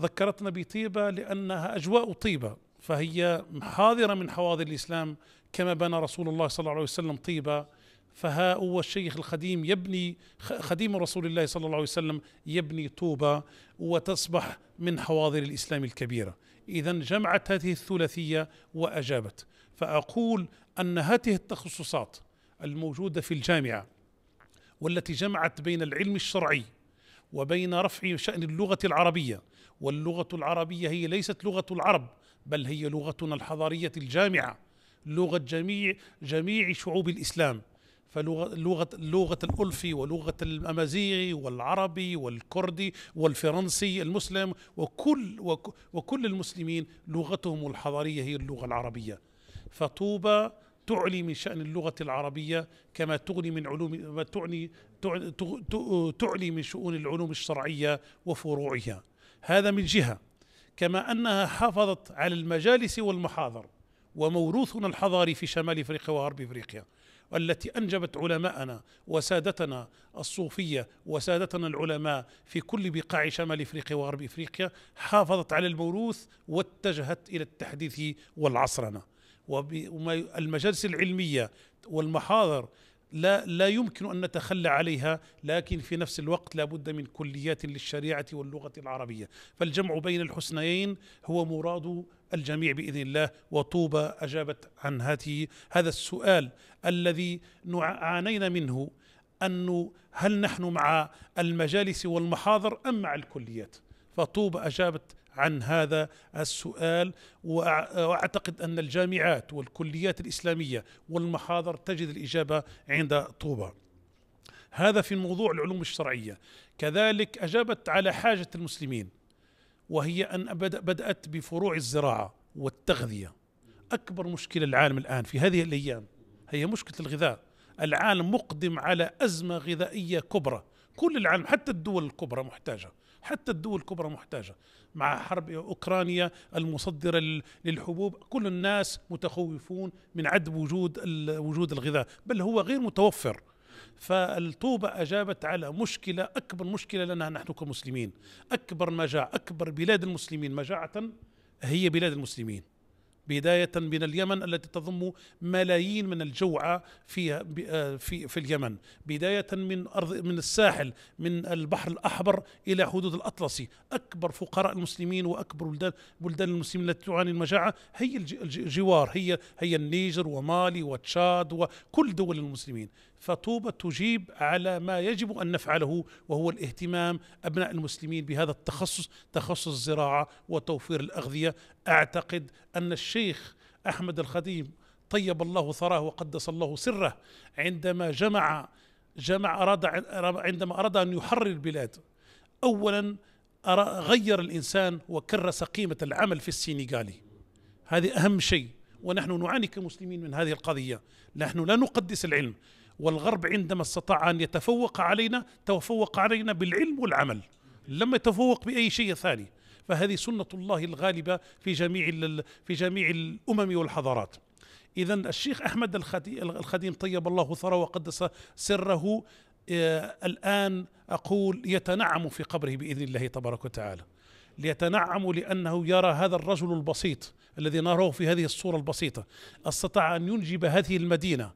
ذكرتنا بطيبة لأنها أجواء طيبة فهي حاضرة من حواضر الإسلام كما بنى رسول الله صلى الله عليه وسلم طيبة فها هو الشيخ الخديم يبني خديم رسول الله صلى الله عليه وسلم يبني طوبة وتصبح من حواضر الإسلام الكبيرة إذا جمعت هذه الثلاثية وأجابت فأقول أن هذه التخصصات الموجودة في الجامعة والتي جمعت بين العلم الشرعي وبين رفع شأن اللغة العربية واللغه العربيه هي ليست لغه العرب بل هي لغتنا الحضاريه الجامعه لغه جميع جميع شعوب الاسلام فلغه لغه الالفي ولغه الامازيغي والعربي والكردي والفرنسي المسلم وكل وكل المسلمين لغتهم الحضاريه هي اللغه العربيه فطوبى تعلي من شأن اللغة العربية كما تغني من علوم تعني تعلي من شؤون العلوم الشرعية وفروعها هذا من جهه كما انها حافظت على المجالس والمحاضر وموروثنا الحضاري في شمال افريقيا وغرب افريقيا التي انجبت علماءنا وسادتنا الصوفيه وسادتنا العلماء في كل بقاع شمال افريقيا وغرب افريقيا حافظت على الموروث واتجهت الى التحديث والعصرنه والمجالس العلميه والمحاضر لا لا يمكن ان نتخلى عليها لكن في نفس الوقت لا بد من كليات للشريعه واللغه العربيه فالجمع بين الحسنيين هو مراد الجميع باذن الله وطوبى اجابت عن هذه هذا السؤال الذي عانينا منه انه هل نحن مع المجالس والمحاضر ام مع الكليات فطوبى اجابت عن هذا السؤال واعتقد ان الجامعات والكليات الاسلاميه والمحاضر تجد الاجابه عند طوبى. هذا في موضوع العلوم الشرعيه، كذلك اجابت على حاجه المسلمين وهي ان بدات بفروع الزراعه والتغذيه. اكبر مشكله العالم الان في هذه الايام هي مشكله الغذاء. العالم مقدم على ازمه غذائيه كبرى، كل العالم حتى الدول الكبرى محتاجه. حتى الدول الكبرى محتاجه مع حرب اوكرانيا المصدره للحبوب كل الناس متخوفون من عدم وجود وجود الغذاء بل هو غير متوفر فالطوبة أجابت على مشكلة أكبر مشكلة لنا نحن كمسلمين أكبر مجاعة أكبر بلاد المسلمين مجاعة هي بلاد المسلمين بداية من اليمن التي تضم ملايين من الجوعى في آه، في في اليمن بداية من أرض من الساحل من البحر الأحمر إلى حدود الأطلسي أكبر فقراء المسلمين وأكبر بلدان بلدان المسلمين التي تعاني المجاعة هي الجوار هي هي النيجر ومالي وتشاد وكل دول المسلمين فطوبى تجيب على ما يجب ان نفعله وهو الاهتمام ابناء المسلمين بهذا التخصص تخصص الزراعه وتوفير الاغذيه اعتقد ان الشيخ احمد الخديم طيب الله ثراه وقدس الله سره عندما جمع جمع أراد عندما أراد أن يحرر البلاد أولا غير الإنسان وكرس قيمة العمل في السنغالي هذه أهم شيء ونحن نعاني كمسلمين من هذه القضية نحن لا نقدس العلم والغرب عندما استطاع أن يتفوق علينا تفوق علينا بالعلم والعمل لم يتفوق بأي شيء ثاني فهذه سنة الله الغالبة في جميع في جميع الأمم والحضارات إذا الشيخ أحمد الخديم طيب الله ثراه وقدس سره آه، الآن أقول يتنعم في قبره بإذن الله تبارك وتعالى ليتنعم لأنه يرى هذا الرجل البسيط الذي نراه في هذه الصورة البسيطة استطاع أن ينجب هذه المدينة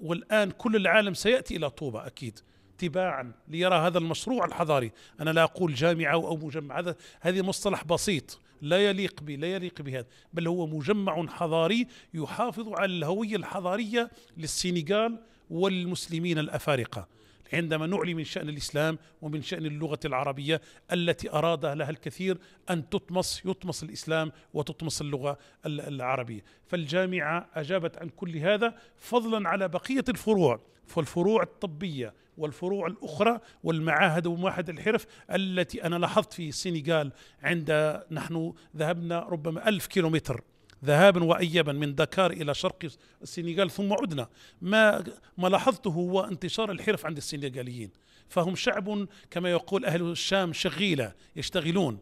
والآن كل العالم سيأتي إلى طوبة أكيد تباعا ليرى هذا المشروع الحضاري أنا لا أقول جامعة أو مجمع هذا هذه مصطلح بسيط لا يليق بي لا يليق بهذا بل هو مجمع حضاري يحافظ على الهوية الحضارية للسنغال والمسلمين الأفارقة عندما نعلي من شأن الإسلام ومن شأن اللغة العربية التي أراد لها الكثير أن تطمس يطمس الإسلام وتطمس اللغة العربية فالجامعة أجابت عن كل هذا فضلا على بقية الفروع فالفروع الطبية والفروع الأخرى والمعاهد ومعاهد الحرف التي أنا لاحظت في السنغال عند نحن ذهبنا ربما ألف كيلومتر ذهابا وإيابا من دكار إلى شرق السنغال ثم عدنا ما, ما لاحظته هو انتشار الحرف عند السنغاليين فهم شعب كما يقول أهل الشام شغيلة يشتغلون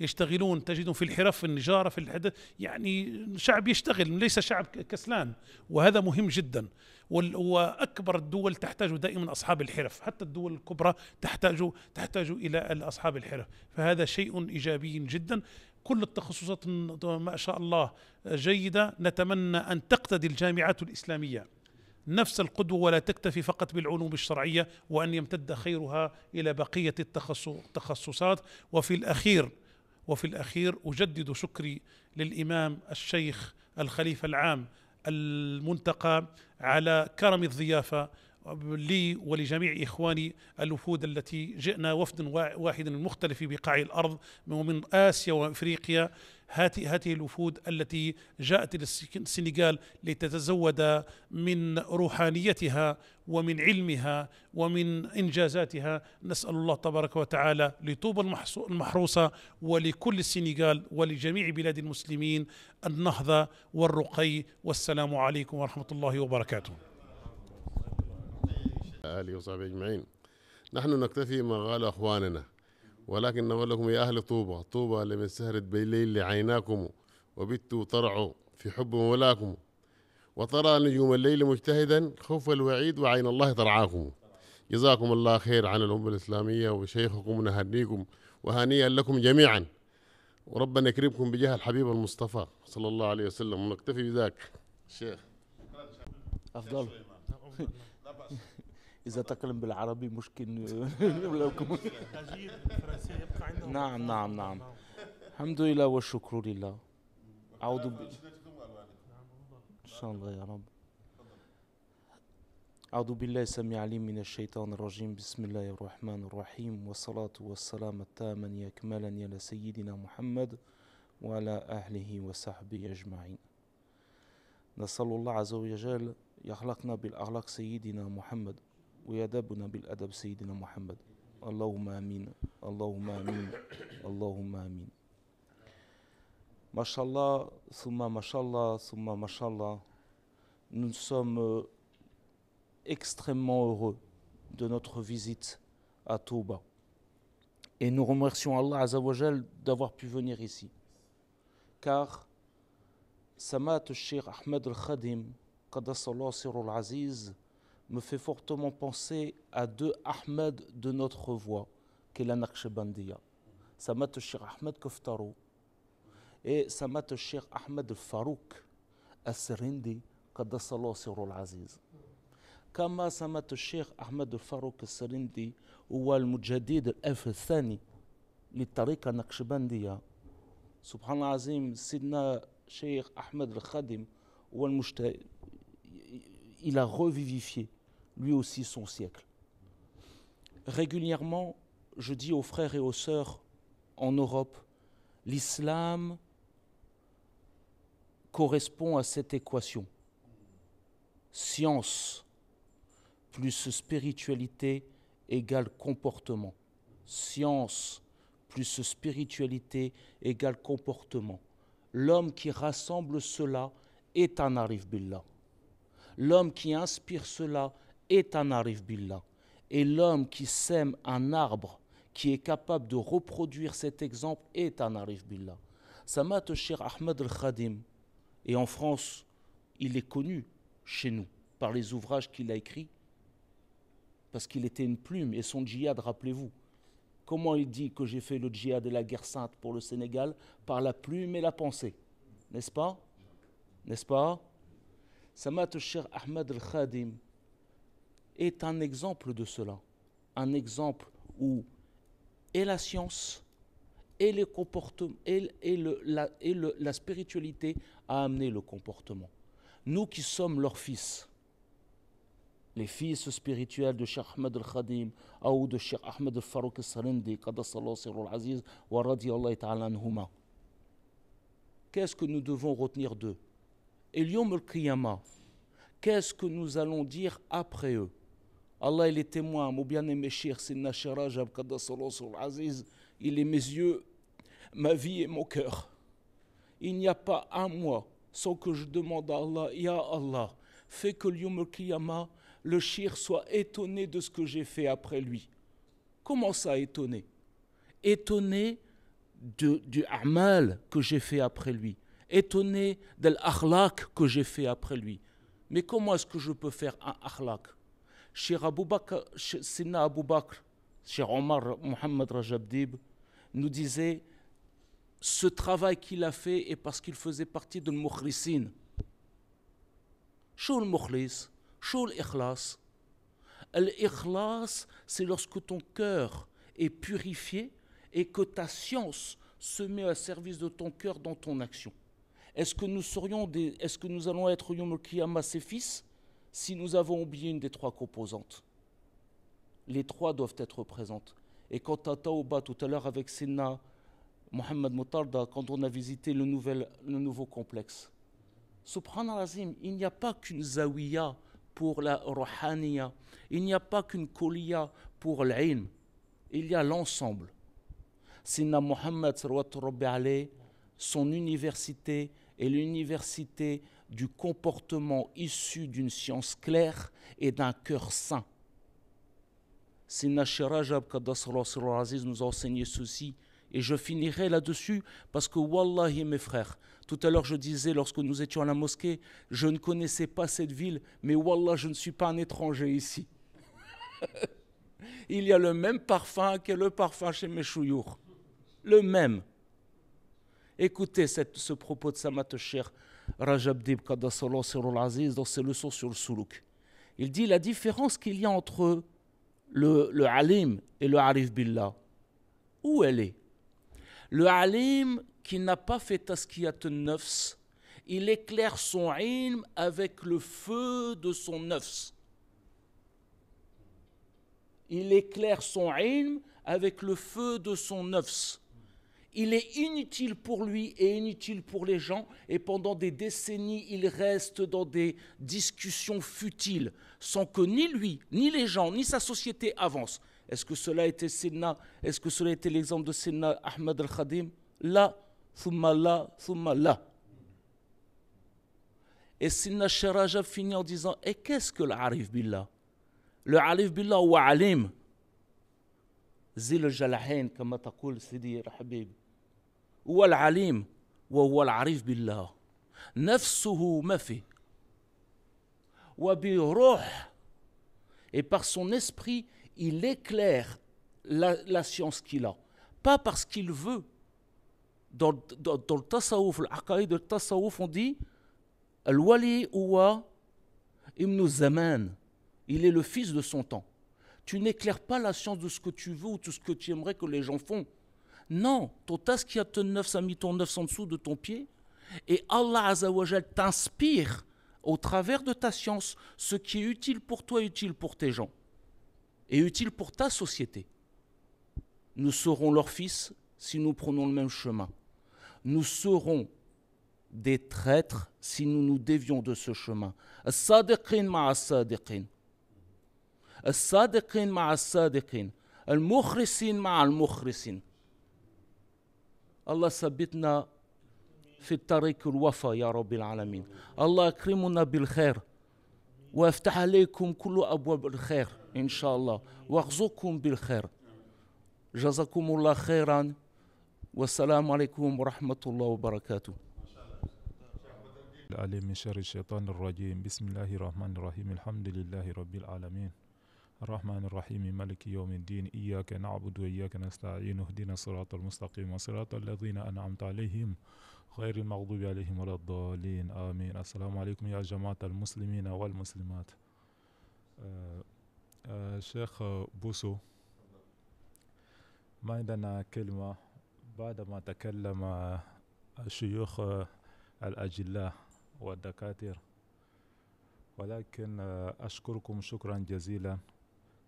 يشتغلون تجدهم في الحرف في النجارة في الحدث يعني شعب يشتغل ليس شعب كسلان وهذا مهم جدا وأكبر الدول تحتاج دائما أصحاب الحرف حتى الدول الكبرى تحتاج تحتاج إلى أصحاب الحرف فهذا شيء إيجابي جدا كل التخصصات ما شاء الله جيدة نتمنى أن تقتدي الجامعات الإسلامية نفس القدوة ولا تكتفي فقط بالعلوم الشرعية وأن يمتد خيرها إلى بقية التخصصات وفي الأخير وفي الأخير أجدد شكري للإمام الشيخ الخليفة العام المنتقى على كرم الضيافة لي ولجميع إخواني الوفود التي جئنا وفد واحد من مختلف بقاع الأرض ومن آسيا وإفريقيا هذه الوفود التي جاءت للسنغال لتتزود من روحانيتها ومن علمها ومن إنجازاتها نسأل الله تبارك وتعالى لطوبى المحروسة ولكل السنغال ولجميع بلاد المسلمين النهضة والرقي والسلام عليكم ورحمة الله وبركاته آله وصحبه أجمعين نحن نكتفي ما قال أخواننا ولكن نقول لكم يا أهل طوبة طوبة لمن سهرت بالليل لعيناكم وبتوا ترعوا في حب مولاكم وترى نجوم الليل مجتهدا خوف الوعيد وعين الله ترعاكم جزاكم الله خير عن الأمة الإسلامية وشيخكم نهنيكم وهنيئا لكم جميعا وربنا يكرمكم بجاه الحبيب المصطفى صلى الله عليه وسلم ونكتفي بذاك شيخ أفضل اذا تكلم بالعربي ممكن نعم نعم نعم الحمد لله والشكر لله اعوذ بالله نعم، ان شاء الله يا رب أعوذ بالله السميع العليم من الشيطان الرجيم بسم الله الرحمن الرحيم والصلاة والسلام التاما يكملا على سيدنا محمد وعلى أهله وصحبه أجمعين نسأل الله عز وجل يخلقنا بالأخلاق سيدنا محمد ويدبنا بالأدب سيدنا محمد اللهم آمين اللهم آمين اللهم آمين Mashallah, summa mashallah, summa mashallah. Nous sommes extrêmement heureux de notre visite à Touba. Et nous remercions Allah Azawajal d'avoir pu venir ici. Car Samat al-Shir Ahmed al-Khadim, Qadassallah Sirul Aziz, Me fait fortement penser à deux Ahmed de notre voix, qui est la Naqshbandiya. Samat Ahmed Koftarou et Samat Sheikh Ahmed Farouk as qui a été le seul Kama Samat Shir Ahmed Farouk Aserindi, qui est le al F. Thani, qui est le Tariq Anakshbandiya. Subhanallah Azim, Sidna Shir Ahmed Khadim, il a revivifié lui aussi son siècle. Régulièrement, je dis aux frères et aux sœurs en Europe, l'islam correspond à cette équation. Science plus spiritualité égale comportement. Science plus spiritualité égale comportement. L'homme qui rassemble cela est un arif billah. L'homme qui inspire cela et Et l'homme qui sème un arbre qui est capable de reproduire cet exemple est un arrive billah. Samat Ahmad Ahmed Al-Khadim, et en France, il est connu chez nous par les ouvrages qu'il a écrits, parce qu'il était une plume et son djihad, rappelez-vous. Comment il dit que j'ai fait le djihad et la guerre sainte pour le Sénégal Par la plume et la pensée. N'est-ce pas N'est-ce pas Samat Ahmed Al-Khadim, est un exemple de cela. Un exemple où et la science et, les comportements, et, le, la, et la spiritualité a amené le comportement. Nous qui sommes leurs fils, les fils spirituels de Cheikh Ahmed al-Khadim de Cheikh Ahmed al-Farouk al-Sarindi, al-Aziz, wa radiallahu ta'ala Qu'est-ce que nous devons retenir d'eux Et al-Qiyamah, qu'est-ce que nous allons dire après eux Allah, il est témoin. Mon bien-aimé Shir il est mes yeux, ma vie et mon cœur. Il n'y a pas un mois sans que je demande à Allah, Ya Allah, fais que le Shir soit étonné de ce que j'ai fait après lui. Comment ça étonné Étonné du amal que j'ai fait après lui. Étonné de l'akhlaq que j'ai fait après lui. Mais comment est-ce que je peux faire un akhlaq Cheikh Abou Bakr, Sina Abou Bakr, Cheikh Omar Mohamed Rajabdib, nous disait ce travail qu'il a fait est parce qu'il faisait partie de l'Mukhlisin. Choul Mukhlis, Choul Ikhlas. L'ikhlas, c'est lorsque ton cœur est purifié et que ta science se met au service de ton cœur dans ton action. Est-ce que nous serions est-ce que nous allons être Yom ses fils si nous avons oublié une des trois composantes, les trois doivent être présentes. Et quant à Taouba, tout à l'heure avec Sina, Mohamed Moutarda, quand on a visité le, nouvel, le nouveau complexe, Subhanallah, il n'y a pas qu'une zawiya pour la rohaniya, il n'y a pas qu'une koliya pour l'ilm, il y a l'ensemble. Sina Mohamed, son université et l'université du comportement issu d'une science claire et d'un cœur sain. Sina Rajab Aziz nous a enseigné ceci, et je finirai là-dessus parce que, wallahi, mes frères, tout à l'heure je disais, lorsque nous étions à la mosquée, je ne connaissais pas cette ville, mais wallah, je ne suis pas un étranger ici. Il y a le même parfum que le parfum chez mes chouyours. Le même. Écoutez ce propos de Samat Cher Rajab dans sur le Il dit la différence qu'il y a entre le, halim alim et le Arif billah. Où elle est Le alim qui n'a pas fait taskiyat nafs, il éclaire son ilm avec le feu de son nafs. Il éclaire son ilm avec le feu de son nafs. Il est inutile pour lui et inutile pour les gens, et pendant des décennies, il reste dans des discussions futiles, sans que ni lui, ni les gens, ni sa société avancent. Est-ce que cela était Sénat Est-ce que cela était l'exemple de Sina Ahmed al-Khadim Là, thumma là, Et Sina Sharaja finit en disant Et qu'est-ce que l'Arif Billah Le Arif Billah ou Alim Zil jalahin, comme sidi et par son esprit il éclaire la, science qu'il a pas parce qu'il veut dans, le tasawuf on dit al-wali il est le fils de son temps tu n'éclaires pas la science de ce que tu veux ou de ce que tu aimerais que les gens font non, ton ton neuf, ça mis ton neuf en dessous de ton pied. Et Allah t'inspire au travers de ta science ce qui est utile pour toi, utile pour tes gens et utile pour ta société. Nous serons leurs fils si nous prenons le même chemin. Nous serons des traîtres si nous nous dévions de ce chemin. sadiqin ma'a sadiqin sadiqin sadiqin Al-mukhrisin al mukhrisin الله ثبتنا في الطريق الوفا يا رب العالمين الله يكرمنا بالخير ويفتح عليكم كل أبواب الخير إن شاء الله وارزقكم بالخير جزاكم الله خيرا والسلام عليكم ورحمة الله وبركاته العليم من شر الشيطان الرجيم بسم الله الرحمن الرحيم الحمد لله رب العالمين الرحمن الرحيم مالك يوم الدين إياك نعبد وإياك نستعين اهدنا الصراط المستقيم صراط الذين أنعمت عليهم غير المغضوب عليهم ولا الضالين آمين السلام عليكم يا جماعة المسلمين والمسلمات آه آه شيخ بوسو ما عندنا كلمة بعدما تكلم الشيوخ الأجلاء والدكاتر ولكن آه، أشكركم شكرا جزيلا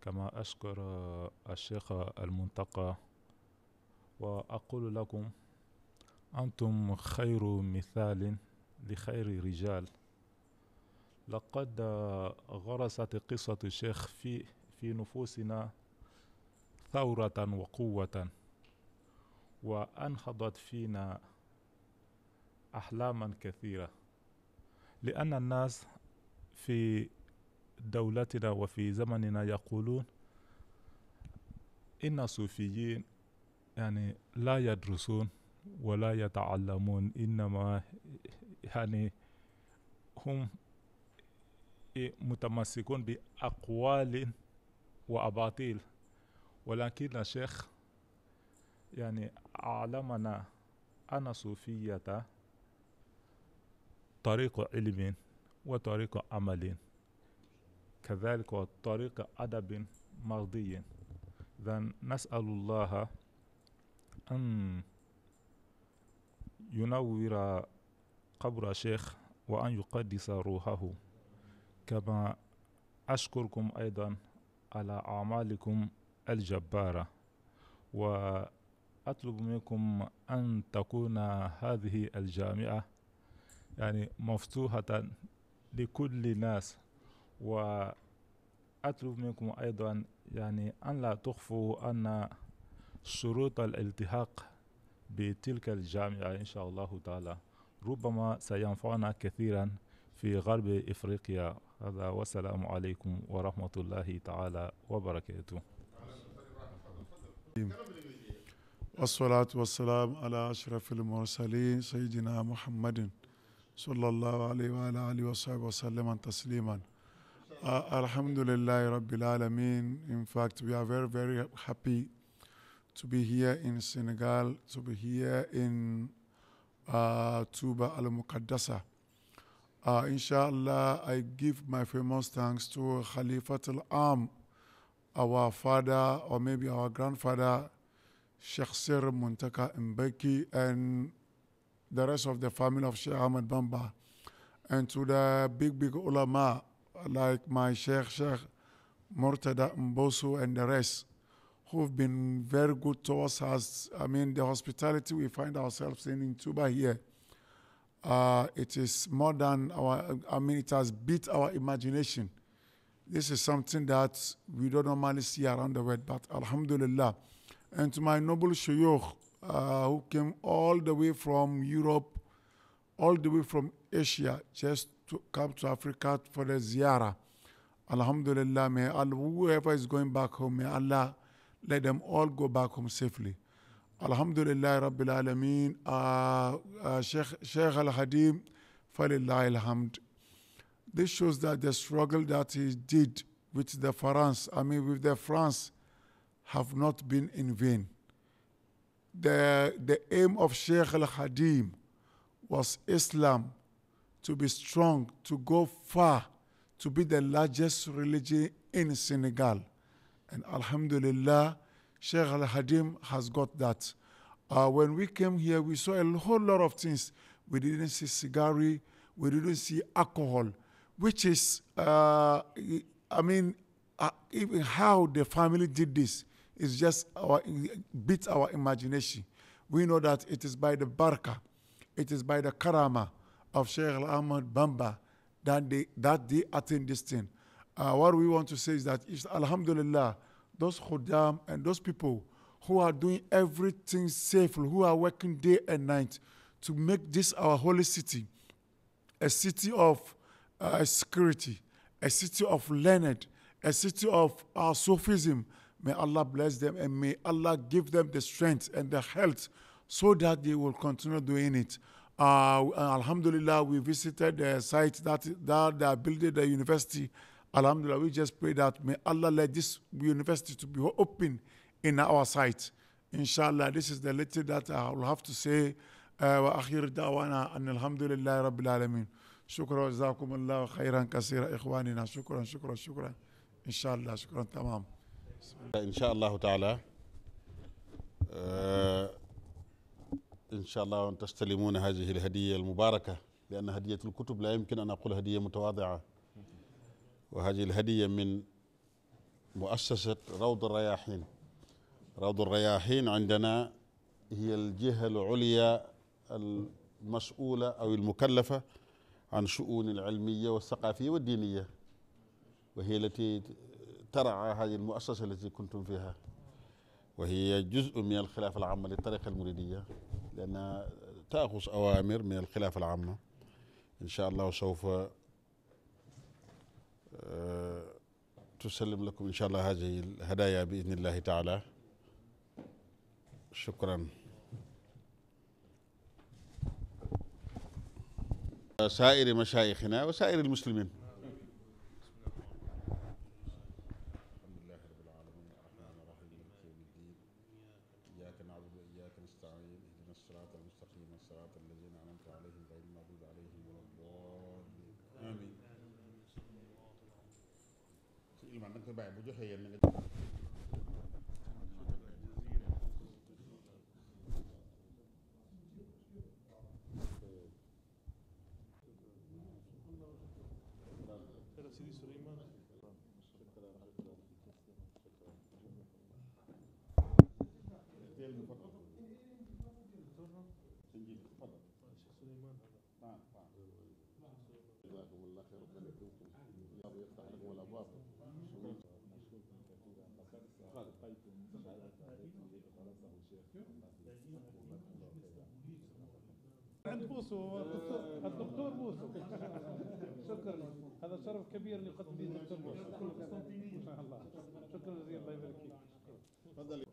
كما أشكر آه، الشيخ المنتقى وأقول لكم أنتم خير مثال لخير رجال لقد آه، غرست قصة الشيخ في في نفوسنا ثورة وقوة وأنهضت فينا أحلاما كثيرة لأن الناس في دولتنا وفي زمننا يقولون إن الصوفيين يعني لا يدرسون ولا يتعلمون إنما يعني هم متمسكون بأقوال وأباطيل ولكن الشيخ يعني علمنا أن صوفية طريق علم وطريق عمل كذلك وطريق أدب مرضي إذا نسأل الله أن ينور قبر الشيخ وأن يقدس روحه كما أشكركم أيضا على أعمالكم الجبارة وأطلب منكم أن تكون هذه الجامعة يعني مفتوحة لكل الناس وأطلب منكم أيضا يعني أن لا تخفوا أن شروط الالتحاق بتلك الجامعة إن شاء الله تعالى ربما سينفعنا كثيرا في غرب إفريقيا هذا والسلام عليكم ورحمة الله تعالى وبركاته والصلاة والسلام على أشرف المرسلين سيدنا محمد صلى الله عليه وعلى آله وصحبه وسلم تسليما Uh, Alhamdulillah Rabbil Alameen. In fact, we are very, very happy to be here in Senegal, to be here in uh, Tuba Al Muqaddasa. Uh, inshallah, I give my famous thanks to Khalifat Al Am, our father, or maybe our grandfather, Sheikh Sir Muntaka Mbeki, and the rest of the family of Sheikh Ahmed Bamba, and to the big, big ulama like my Sheikh Sheikh Murtada Mbosu and the rest who've been very good towards us. I mean, the hospitality we find ourselves in in Tuba here, uh, it is more than our, I mean, it has beat our imagination. This is something that we don't normally see around the world, but Alhamdulillah. And to my noble shuyukh, uh, who came all the way from Europe, all the way from Asia, just to, come to Africa for the ziyarah. Alhamdulillah, may Allah, whoever is going back home, may Allah let them all go back home safely. Alhamdulillah, Rabbil Alameen, uh, uh, Sheikh, Sheikh Al Hadim, Falillah Alhamd. This shows that the struggle that he did with the France, I mean with the France, have not been in vain. The, the aim of Sheikh Al Hadim was Islam to be strong, to go far, to be the largest religion in Senegal. And Alhamdulillah, Sheikh Al Hadim has got that. Uh, when we came here, we saw a whole lot of things. We didn't see cigarette, we didn't see alcohol, which is, uh, I mean, uh, even how the family did this is just our, beats our imagination. We know that it is by the Barca, it is by the karama, of Sheikh Al Ahmad Bamba that they, that they attain this thing. Uh, what we want to say is that, Alhamdulillah, those khuddam and those people who are doing everything safely, who are working day and night to make this our holy city a city of uh, security, a city of learned, a city of our uh, Sufism. May Allah bless them and may Allah give them the strength and the health so that they will continue doing it. Uh, alhamdulillah, we visited the site that, that they are building the university. Alhamdulillah, we just pray that may Allah let this university to be open in our site. Inshallah, this is the little that I will have to say. واخر دعوانا ان الحمد لله رب العالمين شكرا جزاكم الله khairan كثيرا اخواننا شكرا Shukran, shukran, ان شاء الله شكرا تمام ان شاء إن شاء الله أن تستلمون هذه الهدية المباركة لأن هدية الكتب لا يمكن أن أقول هدية متواضعة وهذه الهدية من مؤسسة روض الرياحين روض الرياحين عندنا هي الجهة العليا المسؤولة أو المكلفة عن شؤون العلمية والثقافية والدينية وهي التي ترعى هذه المؤسسة التي كنتم فيها وهي جزء من الخلافة العامة للطريقة المريدية لأنها تأخذ أوامر من الخلافة العامة إن شاء الله سوف آه، تسلم لكم إن شاء الله هذه الهدايا بإذن الله تعالى شكرا سائر مشايخنا وسائر المسلمين ko joxee yenn nga عند بوسو الدكتور بوسو شكرا هذا شرف كبير اللي قدم لي الدكتور بوسو شاء الله شكرا جزيلا الله يبارك فيك تفضل